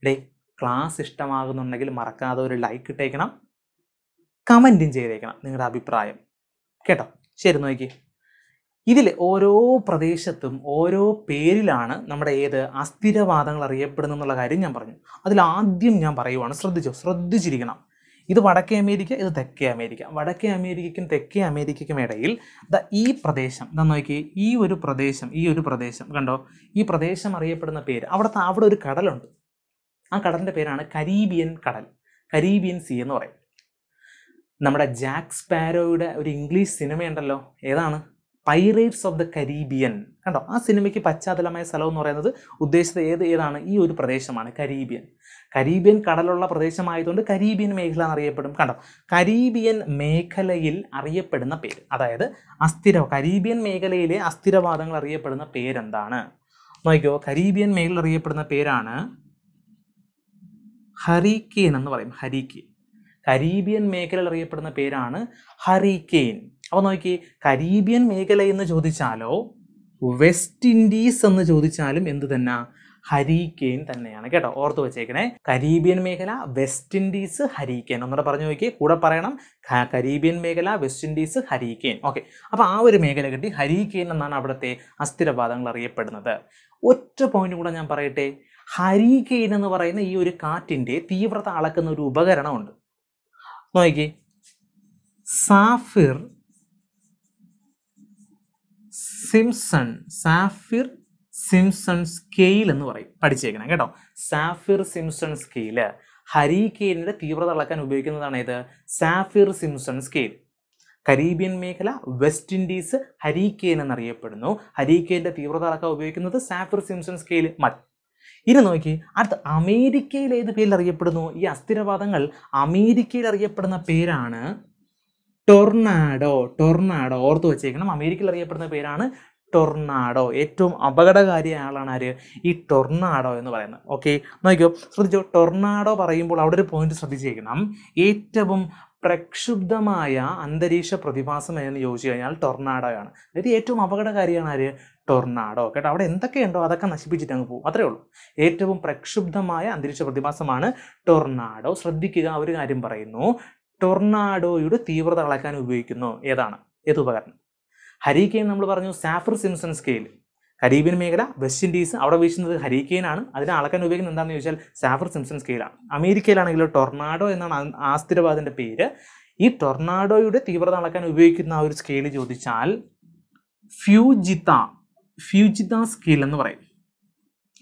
ഇടേ ക്ലാസ് ഇഷ്ടമാകുന്നുണ്ടെങ്കിൽ മറക്കാതെ ഒരു ലൈക്ക് ഇട്ടേക്കണം കമൻറ്റും ചെയ്തേക്കണം നിങ്ങളുടെ അഭിപ്രായം കേട്ടോ ശരി നോക്കി ഇതിൽ ഓരോ പ്രദേശത്തും ഓരോ പേരിലാണ് നമ്മുടെ ഏത് അസ്ഥിരവാദങ്ങൾ അറിയപ്പെടുന്നു എന്നുള്ള കാര്യം ഞാൻ പറഞ്ഞു അതിൽ ആദ്യം ഞാൻ പറയുവാണ് ശ്രദ്ധിച്ചോ ശ്രദ്ധിച്ചിരിക്കണം ഇത് വടക്കേ അമേരിക്ക ഇത് തെക്കേ അമേരിക്ക വടക്കേ അമേരിക്കയ്ക്കും തെക്കേ അമേരിക്കയ്ക്കും ഇടയിൽ ദ ഈ പ്രദേശം ഇതാ നോക്കി ഈ ഒരു പ്രദേശം ഈ ഒരു പ്രദേശം കണ്ടോ ഈ പ്രദേശം അറിയപ്പെടുന്ന പേര് അവിടുത്തെ അവിടെ ഒരു കടലുണ്ട് ആ കടലിൻ്റെ പേരാണ് കരീബിയൻ കടൽ കരീബിയൻ സീ എന്ന് പറയും നമ്മുടെ ജാക്സ് സ്പാരോയുടെ ഒരു ഇംഗ്ലീഷ് സിനിമയുണ്ടല്ലോ ഏതാണ് പൈറേറ്റ്സ് ഓഫ് ദ കരീബിയൻ കണ്ടോ ആ സിനിമയ്ക്ക് പശ്ചാത്തലമായ സ്ഥലം എന്ന് പറയുന്നത് ഉദ്ദേശിച്ചത് ഏത് ഏതാണ് ഈ ഒരു പ്രദേശമാണ് കരീബിയൻ കരീബിയൻ കടലുള്ള പ്രദേശമായതുകൊണ്ട് കരീബിയൻ മേഖല എന്നറിയപ്പെടും കണ്ടോ കരീബിയൻ മേഖലയിൽ അറിയപ്പെടുന്ന പേര് അതായത് അസ്ഥിര കരീബിയൻ മേഖലയിലെ അസ്ഥിരവാദങ്ങൾ അറിയപ്പെടുന്ന പേരെന്താണ് നോക്കിയോ കരീബിയൻ മേഖല അറിയപ്പെടുന്ന പേരാണ് ഹറിക്കെയിൻ എന്ന് പറയും ഹരിക്കെയിൻ കരീബിയൻ മേഖലയിൽ അറിയപ്പെടുന്ന പേരാണ് ഹറിക്കെയിൻ അപ്പോൾ നോക്കി കരീബിയൻ മേഖല എന്ന് ചോദിച്ചാലോ വെസ്റ്റ് ഇൻഡീസ് എന്ന് ചോദിച്ചാലും എന്ത് തന്നെ ഹരിക്കേൻ തന്നെയാണ് കേട്ടോ ഓർത്ത് വെച്ചേക്കണേ കരീബിയൻ മേഖല വെസ്റ്റ് ഇൻഡീസ് ഹരിക്കേൻ ഒന്നുകൂടെ പറഞ്ഞു നോക്കി കൂടെ പറയണം കരീബിയൻ മേഖല വെസ്റ്റ് ഇൻഡീസ് ഹരിക്കേൻ ഓക്കെ അപ്പോൾ ആ ഒരു മേഖല കിട്ടി ഹരിക്കേൻ എന്നാണ് അവിടുത്തെ അസ്ഥിരവാദങ്ങൾ അറിയപ്പെടുന്നത് ഒറ്റ പോയിന്റ് കൂടെ ഞാൻ പറയട്ടെ ഹരിക്കേൻ എന്ന് പറയുന്ന ഈ ഒരു കാറ്റിൻ്റെ തീവ്രത അളക്കുന്ന ഒരു ഉപകരണമുണ്ട് നോക്കി Saffir Simpson Saffir Simpson scale എന്ന് പറയും പഠിച്ചേക്കണം കേട്ടോ സാഫിർ സിംസൺ സ്കെയില് ഹരിക്കെയിനിൻ്റെ തീവ്രത അളക്കാൻ ഉപയോഗിക്കുന്നതാണ് ഇത് സാഫിർ സിംസൺ സ്കെയിൽ കരീബിയൻ മേഖല വെസ്റ്റ് ഇൻഡീസ് ഹരിക്കെയിൻ എന്നറിയപ്പെടുന്നു ഹരിക്കെയിൻ്റെ തീവ്രത അളക്കാൻ ഉപയോഗിക്കുന്നത് സാഫിർ സിംസൺ സ്കെയിൽ മതി ഇനി നോക്കി അടുത്ത അമേരിക്കയിൽ ഏത് പേരിൽ അറിയപ്പെടുന്നു ഈ അസ്ഥിരവാദങ്ങൾ അമേരിക്കയിൽ അറിയപ്പെടുന്ന പേരാണ് ടൊർണാഡോ ടൊർണാഡോ ഓർത്ത് വെച്ചേക്കണം അമേരിക്കയിൽ അറിയപ്പെടുന്ന പേരാണ് ടൊർണാഡോ ഏറ്റവും അപകടകാരി ആളാണ് ആര് ഈ ടൊർണാഡോ എന്ന് പറയുന്നത് ഓക്കെ നോക്കിയോ ശ്രദ്ധിച്ചോ ടൊർണാഡോ പറയുമ്പോൾ അവിടെ ഒരു പോയിന്റ് ശ്രദ്ധിച്ചേക്കണം ഏറ്റവും പ്രക്ഷുബ്ധമായ അന്തരീക്ഷ പ്രതിഭാസം എന്ന് ചോദിച്ചു കഴിഞ്ഞാൽ ടൊർണാഡോയാണ് അതായത് ഏറ്റവും അപകടകാരിയാണ് ആര് ടൊർണാഡോ കേട്ടോ അവിടെ എന്തൊക്കെയുണ്ടോ അതൊക്കെ നശിപ്പിച്ചിട്ട് അങ്ങ് പോകും അത്രേ ഉള്ളൂ ഏറ്റവും പ്രക്ഷുബ്ധമായ അന്തരീക്ഷ പ്രതിഭാസമാണ് ടൊർണാഡോ ശ്രദ്ധിക്കുക ഒരു കാര്യം പറയുന്നു ടൊർണാഡോയുടെ തീവ്രത അളക്കാൻ ഉപയോഗിക്കുന്നു ഏതാണ് ഏത് ഉപകരണം ഹരിക്കെയിൻ നമ്മൾ പറഞ്ഞു സാഫർ സിംസൺ സ്കെയിൽ കരീബിയൻ മേഖല വെസ്റ്റ് ഇൻഡീസ് അവിടെ വീശുന്നത് ഹരിക്കെയിനാണ് അതിനെ അളക്കാൻ ഉപയോഗിക്കുന്നത് എന്താണെന്ന് ചോദിച്ചാൽ സാഫർ സിംസൺ സ്കെയിലാണ് അമേരിക്കയിലാണെങ്കിൽ ടൊർണാഡോ എന്നാണ് ആസ്ഥിരവാദിൻ്റെ പേര് ഈ ടൊർണാഡോയുടെ തീവ്രത അളക്കാൻ ഉപയോഗിക്കുന്ന ആ ഒരു സ്കെയിൽ ചോദിച്ചാൽ ഫ്യൂജിത ഫ്യൂജിത സ്കെയിൽ എന്ന് പറയും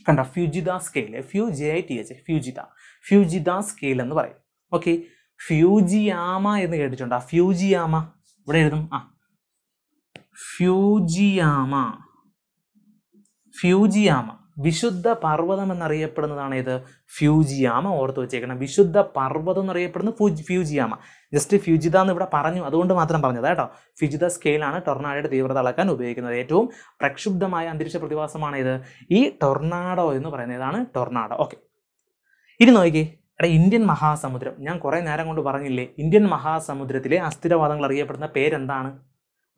കണ്ട Fujita scale Fu J I T H Fujita Fujita scale എന്ന് പറയും ഓക്കെ ഫ്യൂജിയാമ എന്ന് കേട്ടിട്ടുണ്ട് ആ ഫ്യൂജിയാമ ഇവിടെ എഴുതും ആ ഫ്യൂജിയാമ ഫ്യൂജിയാമ വിശുദ്ധ പർവ്വതം എന്നറിയപ്പെടുന്നതാണ് ഇത് ഫ്യൂജിയാമ ഓർത്ത് വെച്ചേക്കണം വിശുദ്ധ പർവ്വതം എന്നറിയപ്പെടുന്നത് ഫ്യൂജിയാമ ജസ്റ്റ് ഫ്യൂജിത എന്ന് ഇവിടെ പറഞ്ഞു അതുകൊണ്ട് മാത്രം പറഞ്ഞത് കേട്ടോ ഫ്യൂജിത സ്കെയിലാണ് ടൊർണാഡോയുടെ തീവ്രത അളക്കാൻ ഉപയോഗിക്കുന്നത് ഏറ്റവും പ്രക്ഷുബ്ധമായ അന്തരീക്ഷ പ്രതിഭാസമാണ് ഇത് ഈ ടൊർണാഡോ എന്ന് പറയുന്നതാണ് ടൊർണാഡോ ഓക്കെ ഇനി നോക്കി എടാ ഇന്ത്യൻ മഹാസമുദ്രം ഞാൻ കുറേ നേരം കൊണ്ട് പറഞ്ഞില്ലേ ഇന്ത്യൻ മഹാസമുദ്രത്തിലെ അസ്ഥിരവാദങ്ങൾ അറിയപ്പെടുന്ന പേരെന്താണ്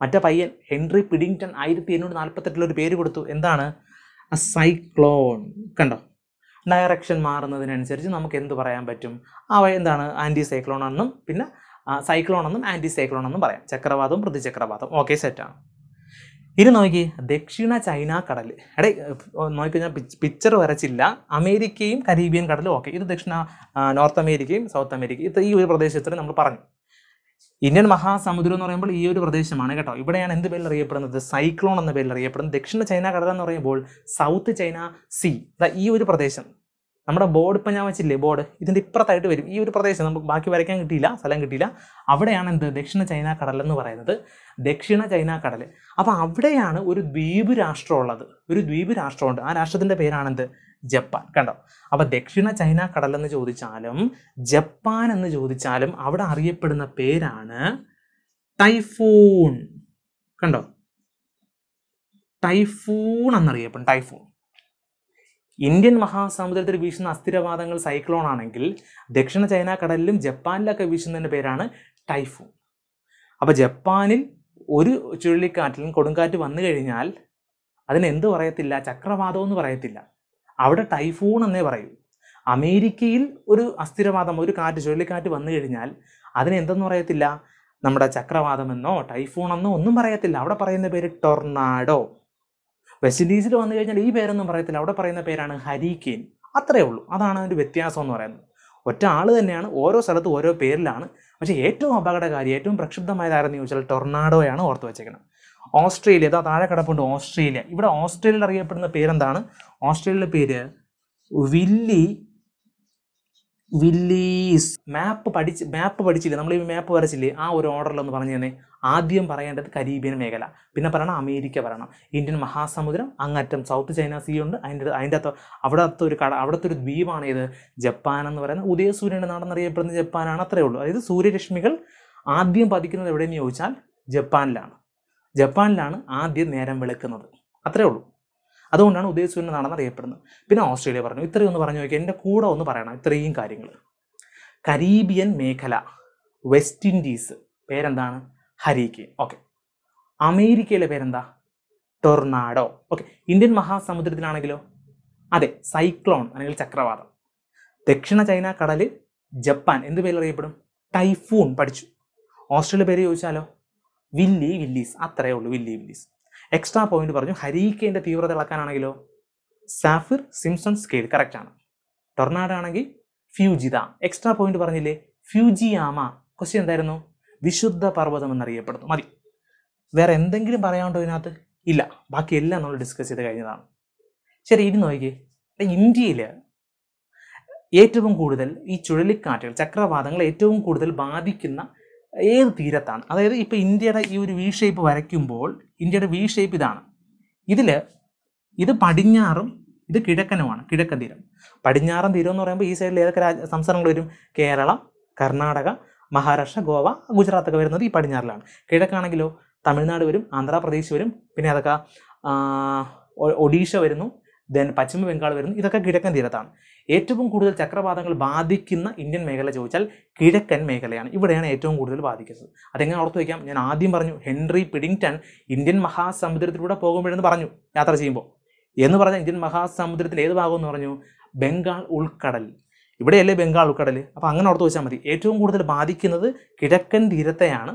മറ്റേ പയ്യൻ ഹെൻറി പിഡിങ്ടൺ ആയിരത്തി എണ്ണൂറ്റി ഒരു പേര് കൊടുത്തു എന്താണ് സൈക്ലോൺ കണ്ടോ ഡയറക്ഷൻ മാറുന്നതിനനുസരിച്ച് നമുക്ക് എന്ത് പറയാൻ പറ്റും അവ എന്താണ് ആൻറ്റി സൈക്ലോൺ എന്നും പിന്നെ സൈക്ലോൺ എന്നും ആൻറ്റി സൈക്ലോൺ എന്നും പറയാം ചക്രവാദവും പ്രതിചക്രവാദവും ഓക്കെ സെറ്റാണ് ഇനി നോക്കി ദക്ഷിണ ചൈന കടൽ എടേ നോക്കിക്കഴിഞ്ഞാൽ പിക്ചർ വരച്ചില്ല അമേരിക്കയും കരീബിയൻ കടലും ഓക്കെ ഇത് ദക്ഷിണ നോർത്ത് അമേരിക്കയും സൗത്ത് അമേരിക്കയും ഇത് ഈ ഒരു പ്രദേശത്തിന് നമ്മൾ പറഞ്ഞു ഇന്ത്യൻ മഹാസമുദ്രം എന്ന് പറയുമ്പോൾ ഈ ഒരു പ്രദേശമാണ് കേട്ടോ ഇവിടെയാണ് എന്ത് പേരിൽ അറിയപ്പെടുന്നത് സൈക്ലോൺ എന്ന പേരിൽ അറിയപ്പെടുന്നത് ദക്ഷിണ ചൈന കടൽ എന്ന് പറയുമ്പോൾ സൗത്ത് ചൈന സീ ഈ ഒരു പ്രദേശം നമ്മുടെ ബോർഡ് ഇപ്പം ഞാൻ വെച്ചില്ലേ ബോർഡ് ഇതിൻ്റെ ഇപ്പുറത്തായിട്ട് വരും ഈ ഒരു പ്രദേശം നമുക്ക് ബാക്കി വരയ്ക്കാൻ കിട്ടിയില്ല സ്ഥലം കിട്ടിയില്ല അവിടെയാണ് എന്ത് ദക്ഷിണ ചൈന കടൽ എന്ന് പറയുന്നത് ദക്ഷിണ ചൈന കടൽ അപ്പോൾ അവിടെയാണ് ഒരു ദ്വീപ് രാഷ്ട്രം ഉള്ളത് ഒരു ദ്വീപ് രാഷ്ട്രമുണ്ട് ആ രാഷ്ട്രത്തിൻ്റെ പേരാണെന്ത് ജപ്പാൻ കണ്ടോ അപ്പോൾ ദക്ഷിണ ചൈന കടൽ എന്ന് ചോദിച്ചാലും ജപ്പാൻ എന്ന് ചോദിച്ചാലും അവിടെ അറിയപ്പെടുന്ന പേരാണ് ടൈഫൂൺ കണ്ടോ ടൈഫൂൺ എന്നറിയപ്പെടും ടൈഫൂൺ ഇന്ത്യൻ മഹാസമുദ്രത്തിൽ വീശുന്ന അസ്ഥിരവാദങ്ങൾ സൈക്ലോൺ ആണെങ്കിൽ ദക്ഷിണ ചൈന കടലിലും ജപ്പാനിലൊക്കെ വീശുന്നതിൻ്റെ പേരാണ് ടൈഫൂൺ അപ്പോൾ ജപ്പാനിൽ ഒരു ചുഴലിക്കാറ്റിലും കൊടുങ്കാറ്റ് വന്നു കഴിഞ്ഞാൽ അതിനെന്ത് പറയത്തില്ല ചക്രവാതം എന്ന് പറയത്തില്ല അവിടെ ടൈഫൂൺ എന്നേ പറയൂ അമേരിക്കയിൽ ഒരു അസ്ഥിരവാദം ഒരു കാറ്റ് ചുഴലിക്കാറ്റ് വന്നു കഴിഞ്ഞാൽ അതിനെന്തെന്ന് എന്തെന്ന് പറയത്തില്ല നമ്മുടെ ടൈഫൂൺ എന്നോ ഒന്നും പറയത്തില്ല അവിടെ പറയുന്ന പേര് ടൊർണാഡോ വെസ്റ്റ് ഇൻഡീസിൽ വന്നു കഴിഞ്ഞാൽ ഈ പേരൊന്നും പറയത്തില്ല അവിടെ പറയുന്ന പേരാണ് കെയിൻ അത്രേ ഉള്ളൂ അതാണ് അതിൻ്റെ വ്യത്യാസം എന്ന് പറയുന്നത് ഒറ്റ ആൾ തന്നെയാണ് ഓരോ സ്ഥലത്തും ഓരോ പേരിലാണ് പക്ഷേ ഏറ്റവും അപകടകാരി ഏറ്റവും പ്രക്ഷുബ്ധമായതായിരുന്നു ചോദിച്ചാൽ ടൊർണാഡോയാണ് ഓർത്ത് വെച്ചേക്കുന്നത് ഓസ്ട്രേലിയ അതാ താഴെ കിടപ്പുണ്ട് ഓസ്ട്രേലിയ ഇവിടെ ഓസ്ട്രേലിയയിൽ അറിയപ്പെടുന്ന പേരെന്താണ് ഓസ്ട്രേലിയയുടെ പേര് വില്ലി വില്ലീസ് മാപ്പ് പഠിച്ച് മാപ്പ് പഠിച്ചില്ലേ നമ്മൾ ഈ മാപ്പ് വരച്ചില്ലേ ആ ഒരു ഓർഡറിലൊന്ന് പറഞ്ഞു തന്നെ ആദ്യം പറയേണ്ടത് കരീബിയൻ മേഖല പിന്നെ പറയണം അമേരിക്ക പറയണം ഇന്ത്യൻ മഹാസമുദ്രം അങ്ങറ്റം സൗത്ത് ചൈന സീ ഉണ്ട് അതിൻ്റെ അതിൻ്റെ അവിടെ അത്ത ഒരു കട അവിടുത്തെ ഒരു ദ്വീപാണ് ഇത് ജപ്പാൻ എന്ന് പറയുന്നത് ഉദയസൂര്യൻ്റെ നാടെന്നറിയപ്പെടുന്ന ജപ്പാനാണ് അത്രേ ഉള്ളൂ അതായത് സൂര്യരശ്മികൾ ആദ്യം പതിക്കുന്നത് എവിടെയെന്ന് ചോദിച്ചാൽ ജപ്പാനിലാണ് ജപ്പാനിലാണ് ആദ്യം നേരം വെളുക്കുന്നത് അത്രേ ഉള്ളൂ അതുകൊണ്ടാണ് ഉദയസൂര്യൻ നാടെന്ന് അറിയപ്പെടുന്നത് പിന്നെ ഓസ്ട്രേലിയ പറഞ്ഞു ഇത്രയും ഒന്ന് പറഞ്ഞു നോക്കി എൻ്റെ കൂടെ ഒന്ന് പറയണം ഇത്രയും കാര്യങ്ങൾ കരീബിയൻ മേഖല വെസ്റ്റ് ഇൻഡീസ് പേരെന്താണ് ഹരിക്കെ ഓക്കെ അമേരിക്കയിലെ പേരെന്താ ടൊർണാഡോ ഓക്കെ ഇന്ത്യൻ മഹാസമുദ്രത്തിലാണെങ്കിലോ അതെ സൈക്ലോൺ അല്ലെങ്കിൽ ചക്രവാതം ദക്ഷിണ ചൈന കടൽ ജപ്പാൻ എന്ത് പേരിൽ അറിയപ്പെടും ടൈഫൂൺ പഠിച്ചു ഓസ്ട്രേലിയ പേര് ചോദിച്ചാലോ വില്ലി വില്ലീസ് അത്രയേ ഉള്ളൂ വില്ലി വില്ലീസ് എക്സ്ട്രാ പോയിന്റ് പറഞ്ഞു ഹരീക്കേൻ്റെ തീവ്രത ഇളക്കാനാണെങ്കിലോ സാഫിർ സിംസൺ സ്കെയിൽ കറക്റ്റ് ആണ് ടൊർണാഡോ ആണെങ്കിൽ ഫ്യൂജിത എക്സ്ട്രാ പോയിന്റ് പറഞ്ഞില്ലേ ഫ്യൂജിയാമ ക്വസ്റ്റ്യൻ എന്തായിരുന്നു വിശുദ്ധ പർവ്വതം എന്നറിയപ്പെടുന്നു മതി വേറെ എന്തെങ്കിലും പറയാനുണ്ടോ ഇതിനകത്ത് ഇല്ല ബാക്കിയെല്ലാം നമ്മൾ ഡിസ്കസ് ചെയ്ത് കഴിഞ്ഞതാണ് ശരി ഇനി നോക്കിയേ ഇന്ത്യയിൽ ഏറ്റവും കൂടുതൽ ഈ ചുഴലിക്കാറ്റുകൾ ചക്രവാതങ്ങൾ ഏറ്റവും കൂടുതൽ ബാധിക്കുന്ന ഏത് തീരത്താണ് അതായത് ഇപ്പോൾ ഇന്ത്യയുടെ ഈ ഒരു വി ഷേപ്പ് വരയ്ക്കുമ്പോൾ ഇന്ത്യയുടെ വി ഷേപ്പ് ഇതാണ് ഇതിൽ ഇത് പടിഞ്ഞാറും ഇത് കിഴക്കനുമാണ് കിഴക്കൻ തീരം പടിഞ്ഞാറൻ തീരം എന്ന് പറയുമ്പോൾ ഈ സൈഡിൽ ഏതൊക്കെ രാജ്യ സംസ്ഥാനങ്ങൾ വരും കേരളം കർണാടക മഹാരാഷ്ട്ര ഗോവ ഗുജറാത്തൊക്കെ വരുന്നത് ഈ പടിഞ്ഞാറിലാണ് കിഴക്കാണെങ്കിലോ തമിഴ്നാട് വരും ആന്ധ്രാപ്രദേശ് വരും പിന്നെ അതൊക്കെ ഒഡീഷ വരുന്നു ദെൻ പശ്ചിമ ബംഗാൾ വരുന്നു ഇതൊക്കെ കിഴക്കൻ തീരത്താണ് ഏറ്റവും കൂടുതൽ ചക്രവാതങ്ങൾ ബാധിക്കുന്ന ഇന്ത്യൻ മേഖല ചോദിച്ചാൽ കിഴക്കൻ മേഖലയാണ് ഇവിടെയാണ് ഏറ്റവും കൂടുതൽ ബാധിക്കുന്നത് അതെങ്ങനെ ഓർത്തു വയ്ക്കാം ഞാൻ ആദ്യം പറഞ്ഞു ഹെൻറി പിഡിങ്ടൺ ഇന്ത്യൻ മഹാസമുദ്രത്തിലൂടെ പോകുമ്പോഴെന്ന് പറഞ്ഞു യാത്ര ചെയ്യുമ്പോൾ എന്ന് പറഞ്ഞാൽ ഇന്ത്യൻ മഹാസമുദ്രത്തിൽ ഏത് ഭാഗം എന്ന് പറഞ്ഞു ബംഗാൾ ഉൾക്കടൽ ഇവിടെയല്ലേ ബംഗാൾ ഉൾക്കടൽ അപ്പോൾ അങ്ങനെ ഓർത്ത് വെച്ചാൽ മതി ഏറ്റവും കൂടുതൽ ബാധിക്കുന്നത് കിഴക്കൻ തീരത്തെയാണ്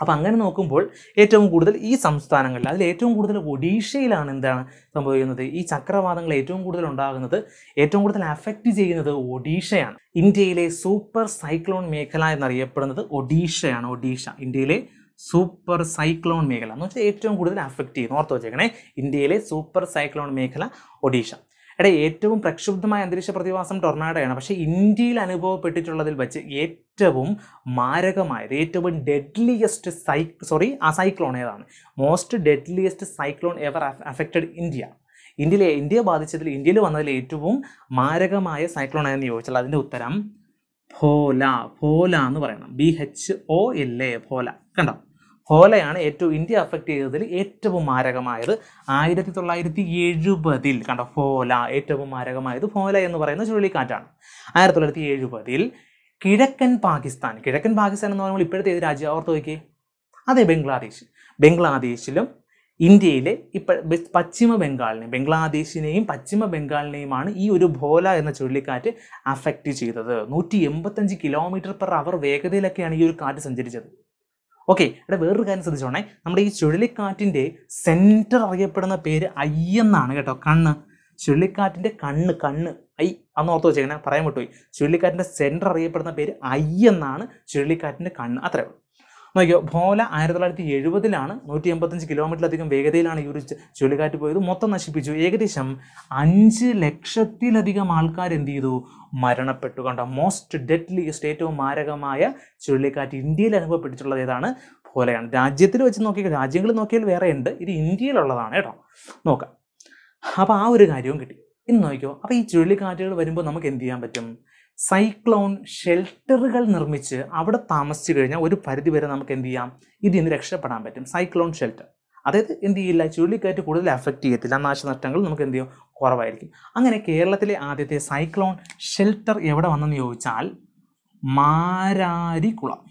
അപ്പോൾ അങ്ങനെ നോക്കുമ്പോൾ ഏറ്റവും കൂടുതൽ ഈ സംസ്ഥാനങ്ങളിൽ അതിൽ ഏറ്റവും കൂടുതൽ ഒഡീഷയിലാണ് എന്താണ് സംഭവിക്കുന്നത് ഈ ചക്രവാതങ്ങൾ ഏറ്റവും കൂടുതൽ ഉണ്ടാകുന്നത് ഏറ്റവും കൂടുതൽ അഫക്റ്റ് ചെയ്യുന്നത് ഒഡീഷയാണ് ഇന്ത്യയിലെ സൂപ്പർ സൈക്ലോൺ മേഖല എന്നറിയപ്പെടുന്നത് ഒഡീഷയാണ് ഒഡീഷ ഇന്ത്യയിലെ സൂപ്പർ സൈക്ലോൺ മേഖല എന്ന് വെച്ചാൽ ഏറ്റവും കൂടുതൽ അഫക്റ്റ് ചെയ്യുന്നു ഓർത്ത് വെച്ചേക്കണേ ഇന്ത്യയിലെ സൂപ്പർ സൈക്ലോൺ മേഖല ഒഡീഷ എടാ ഏറ്റവും പ്രക്ഷുബ്ധമായ അന്തരീക്ഷ പ്രതിഭാസം ടൊർണാഡോയാണ് പക്ഷേ ഇന്ത്യയിൽ അനുഭവപ്പെട്ടിട്ടുള്ളതിൽ വെച്ച് ഏറ്റവും മാരകമായത് ഏറ്റവും ഡെഡ്ലിയസ്റ്റ് സൈ സോറി ആ സൈക്ലോൺ ഏതാണ് most deadliest cyclone ever affected India ഇന്ത്യയിലെ ഇന്ത്യയെ ബാധിച്ചതിൽ ഇന്ത്യയിൽ വന്നതിൽ ഏറ്റവും മാരകമായ സൈക്ലോൺ ആയെന്ന് ചോദിച്ചാൽ അതിൻ്റെ ഉത്തരം ഫോല ഫോല എന്ന് പറയണം B H O L A Bhola കണ്ടോ കോലയാണ് ഏറ്റവും ഇന്ത്യ അഫക്റ്റ് ചെയ്തതിൽ ഏറ്റവും മാരകമായത് ആയിരത്തി തൊള്ളായിരത്തി എഴുപതിൽ കണ്ട ഫോല ഏറ്റവും മാരകമായത് ഫോല എന്ന് പറയുന്ന ചുഴലിക്കാറ്റാണ് ആയിരത്തി തൊള്ളായിരത്തി എഴുപതിൽ കിഴക്കൻ പാകിസ്ഥാൻ കിഴക്കൻ പാകിസ്ഥാൻ എന്ന് പറയുമ്പോൾ ഇപ്പോഴത്തെ ഏത് രാജ്യം ഓർത്ത് നോക്കിയേ അതെ ബംഗ്ലാദേശ് ബംഗ്ലാദേശിലും ഇന്ത്യയിലെ ഇപ്പം പശ്ചിമ ബംഗാളിനെയും ബംഗ്ലാദേശിനെയും പശ്ചിമ ബംഗാളിനെയുമാണ് ഈ ഒരു ഭോല എന്ന ചുഴലിക്കാറ്റ് അഫക്റ്റ് ചെയ്തത് നൂറ്റി എൺപത്തഞ്ച് കിലോമീറ്റർ പെർ അവർ വേഗതയിലൊക്കെയാണ് ഈ ഒരു കാറ്റ് സഞ്ചരിച്ചത് ഓക്കെ ഇവിടെ വേറൊരു കാര്യം ശ്രദ്ധിച്ചോണേ നമ്മുടെ ഈ ചുഴലിക്കാറ്റിൻ്റെ സെൻറ്റർ അറിയപ്പെടുന്ന പേര് ഐ എന്നാണ് കേട്ടോ കണ്ണ് ചുഴലിക്കാറ്റിൻ്റെ കണ്ണ് കണ്ണ് ഐ അന്ന് ഓർത്ത് വെച്ചേക്കണേ പറയാൻ വിട്ടുപോയി ചുഴലിക്കാറ്റിൻ്റെ സെൻറ്റർ അറിയപ്പെടുന്ന പേര് ഐ എന്നാണ് ചുഴലിക്കാറ്റിൻ്റെ കണ്ണ് അത്രേ നോക്കിയോ ഭോല ആയിരത്തി തൊള്ളായിരത്തി എഴുപതിലാണ് നൂറ്റി എൺപത്തഞ്ച് കിലോമീറ്ററിലധികം വേഗതയിലാണ് ഈ ഒരു ചുഴലിക്കാറ്റ് പോയത് മൊത്തം നശിപ്പിച്ചു ഏകദേശം അഞ്ച് ലക്ഷത്തിലധികം ആൾക്കാർ എന്ത് ചെയ്തു മരണപ്പെട്ടു കണ്ട മോസ്റ്റ് ഡെഡ്ലിയസ്റ്റ് ഏറ്റവും മാരകമായ ചുഴലിക്കാറ്റ് ഇന്ത്യയിൽ അനുഭവപ്പെട്ടിട്ടുള്ളത് ഏതാണ് പോലെയാണ് രാജ്യത്തിൽ വെച്ച് നോക്കിയാൽ രാജ്യങ്ങൾ നോക്കിയാൽ വേറെ ഉണ്ട് ഇത് ഇന്ത്യയിലുള്ളതാണ് കേട്ടോ നോക്കാം അപ്പോൾ ആ ഒരു കാര്യവും കിട്ടി ഇന്ന് നോക്കിയോ അപ്പോൾ ഈ ചുഴലിക്കാറ്റുകൾ വരുമ്പോൾ നമുക്ക് എന്ത് ചെയ്യാൻ പറ്റും സൈക്ലോൺ ഷെൽട്ടറുകൾ നിർമ്മിച്ച് അവിടെ താമസിച്ചു കഴിഞ്ഞാൽ ഒരു പരിധിവരെ നമുക്ക് എന്ത് ചെയ്യാം ഇതിൽ നിന്ന് രക്ഷപ്പെടാൻ പറ്റും സൈക്ലോൺ ഷെൽട്ടർ അതായത് എന്ത് ചെയ്യില്ല ചുഴലിക്കാറ്റ് കൂടുതൽ എഫക്റ്റ് ചെയ്യത്തില്ല നാശനഷ്ടങ്ങൾ നമുക്ക് എന്ത് ചെയ്യും കുറവായിരിക്കും അങ്ങനെ കേരളത്തിലെ ആദ്യത്തെ സൈക്ലോൺ ഷെൽട്ടർ എവിടെ വന്നെന്ന് ചോദിച്ചാൽ മാരാരികുളം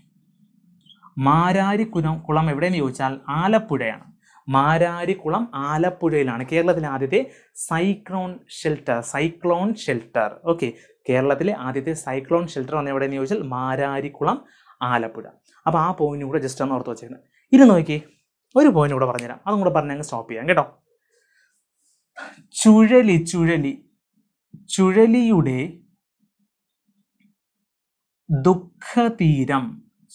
മാരാരിക്കുളം കുളം എവിടെയെന്ന് ചോദിച്ചാൽ ആലപ്പുഴയാണ് മാരാരികുളം ആലപ്പുഴയിലാണ് കേരളത്തിലെ ആദ്യത്തെ cyclone shelter cyclone shelter okay കേരളത്തിലെ ആദ്യത്തെ സൈക്ലോൺ ഷെൽട്ടർ വന്ന എവിടെയെന്ന് ചോദിച്ചാൽ മാരാരിക്കുളം ആലപ്പുഴ അപ്പോൾ ആ പോയിന്റ് കൂടെ ജസ്റ്റ് ഒന്ന് ഓർത്ത് വെച്ചേക്കുന്നത് ഇനി നോക്കി ഒരു പോയിന്റ് കൂടെ പറഞ്ഞുതരാം അതും കൂടെ പറഞ്ഞ് സ്റ്റോപ്പ് ചെയ്യാം കേട്ടോ ചുഴലി ചുഴലി ചുഴലിയുടെ ദുഃഖതീരം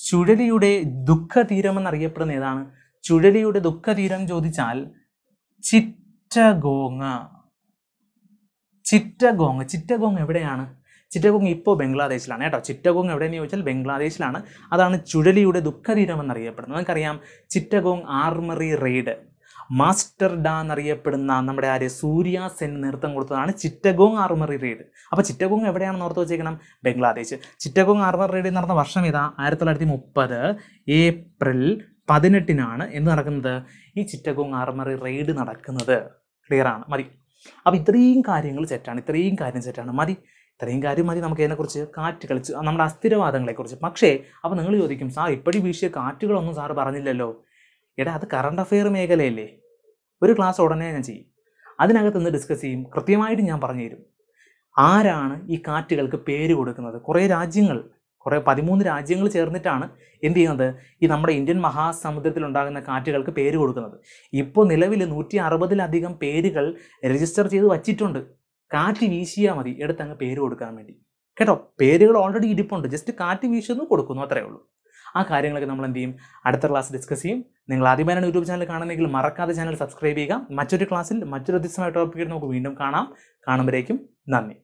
ചുഴലിയുടെ ദുഃഖതീരം എന്നറിയപ്പെടുന്ന ഏതാണ് ചുഴലിയുടെ ദുഃഖതീരം ചോദിച്ചാൽ ചിറ്റഗോങ് ചിറ്റഗോങ് ചിറ്റഗോങ് എവിടെയാണ് ചിറ്റകുങ് ഇപ്പോൾ ബംഗ്ലാദേശിലാണ് കേട്ടോ ചിറ്റകുങ് എവിടെയെന്ന് ചോദിച്ചാൽ ബംഗ്ലാദേശിലാണ് അതാണ് ചുഴലിയുടെ ദുഃഖതീരം എന്നറിയപ്പെടുന്നത് നമുക്കറിയാം ചിറ്റഗോങ് ആർമറി റെയ്ഡ് മാസ്റ്റർ ഡാ എന്നറിയപ്പെടുന്ന നമ്മുടെ ആര് സൂര്യ സെൻ നൃത്തം കൊടുത്തതാണ് ചിറ്റകോങ് ആർമറി റെയ്ഡ് അപ്പോൾ ചിറ്റകോങ് എവിടെയാണെന്ന് ഓർത്ത് വെച്ചേക്കണം ബംഗ്ലാദേശ് ചിറ്റകോങ് ആർമറി റെയ്ഡ് നടന്ന വർഷം ഇതാ ആയിരത്തി തൊള്ളായിരത്തി മുപ്പത് ഏപ്രിൽ പതിനെട്ടിനാണ് എന്ന് നടക്കുന്നത് ഈ ചിറ്റകോങ് ആർമറി റെയ്ഡ് നടക്കുന്നത് ക്ലിയർ ആണ് മതി അപ്പോൾ ഇത്രയും കാര്യങ്ങൾ സെറ്റാണ് ഇത്രയും കാര്യം സെറ്റാണ് മതി ഇത്രയും കാര്യം മതി നമുക്ക് അതിനെക്കുറിച്ച് കാറ്റ് കളിച്ച് നമ്മുടെ അസ്ഥിരവാദങ്ങളെക്കുറിച്ച് പക്ഷേ അപ്പോൾ നിങ്ങൾ ചോദിക്കും സാർ ഇപ്പോഴും വീശിയ കാറ്റുകളൊന്നും സാറ് പറഞ്ഞില്ലല്ലോ എടാ അത് കറണ്ട് അഫെയർ മേഖലയല്ലേ ഒരു ക്ലാസ് ഉടനെ ഞാൻ ചെയ്യും അതിനകത്ത് നിന്ന് ഡിസ്കസ് ചെയ്യും കൃത്യമായിട്ട് ഞാൻ പറഞ്ഞു തരും ആരാണ് ഈ കാറ്റുകൾക്ക് പേര് കൊടുക്കുന്നത് കുറേ രാജ്യങ്ങൾ കുറേ പതിമൂന്ന് രാജ്യങ്ങൾ ചേർന്നിട്ടാണ് എന്ത് ചെയ്യുന്നത് ഈ നമ്മുടെ ഇന്ത്യൻ മഹാസമുദ്രത്തിലുണ്ടാകുന്ന കാറ്റുകൾക്ക് പേര് കൊടുക്കുന്നത് ഇപ്പോൾ നിലവിൽ നൂറ്റി അറുപതിലധികം പേരുകൾ രജിസ്റ്റർ ചെയ്ത് വച്ചിട്ടുണ്ട് കാറ്റ് വീശിയാൽ മതി എടുത്തങ്ങ് പേര് കൊടുക്കാൻ വേണ്ടി കേട്ടോ പേരുകൾ ഓൾറെഡി ഇരിപ്പുണ്ട് ജസ്റ്റ് കാറ്റ് വീശുന്നു കൊടുക്കുന്നു അത്രേ ഉള്ളൂ ആ കാര്യങ്ങളൊക്കെ നമ്മൾ എന്ത് ചെയ്യും അടുത്ത ക്ലാസ് ഡിസ്കസ് ചെയ്യും നിങ്ങൾ ആദ്യമായാണ് യൂട്യൂബ് ചാനൽ കാണുന്നെങ്കിൽ മറക്കാതെ ചാനൽ സബ്സ്ക്രൈബ് ചെയ്യുക മറ്റൊരു ക്ലാസ്സിൽ മറ്റൊരു ദിവസമായ ടോപ്പിക്കിൽ നമുക്ക് വീണ്ടും കാണാം കാണുമ്പോഴേക്കും നന്ദി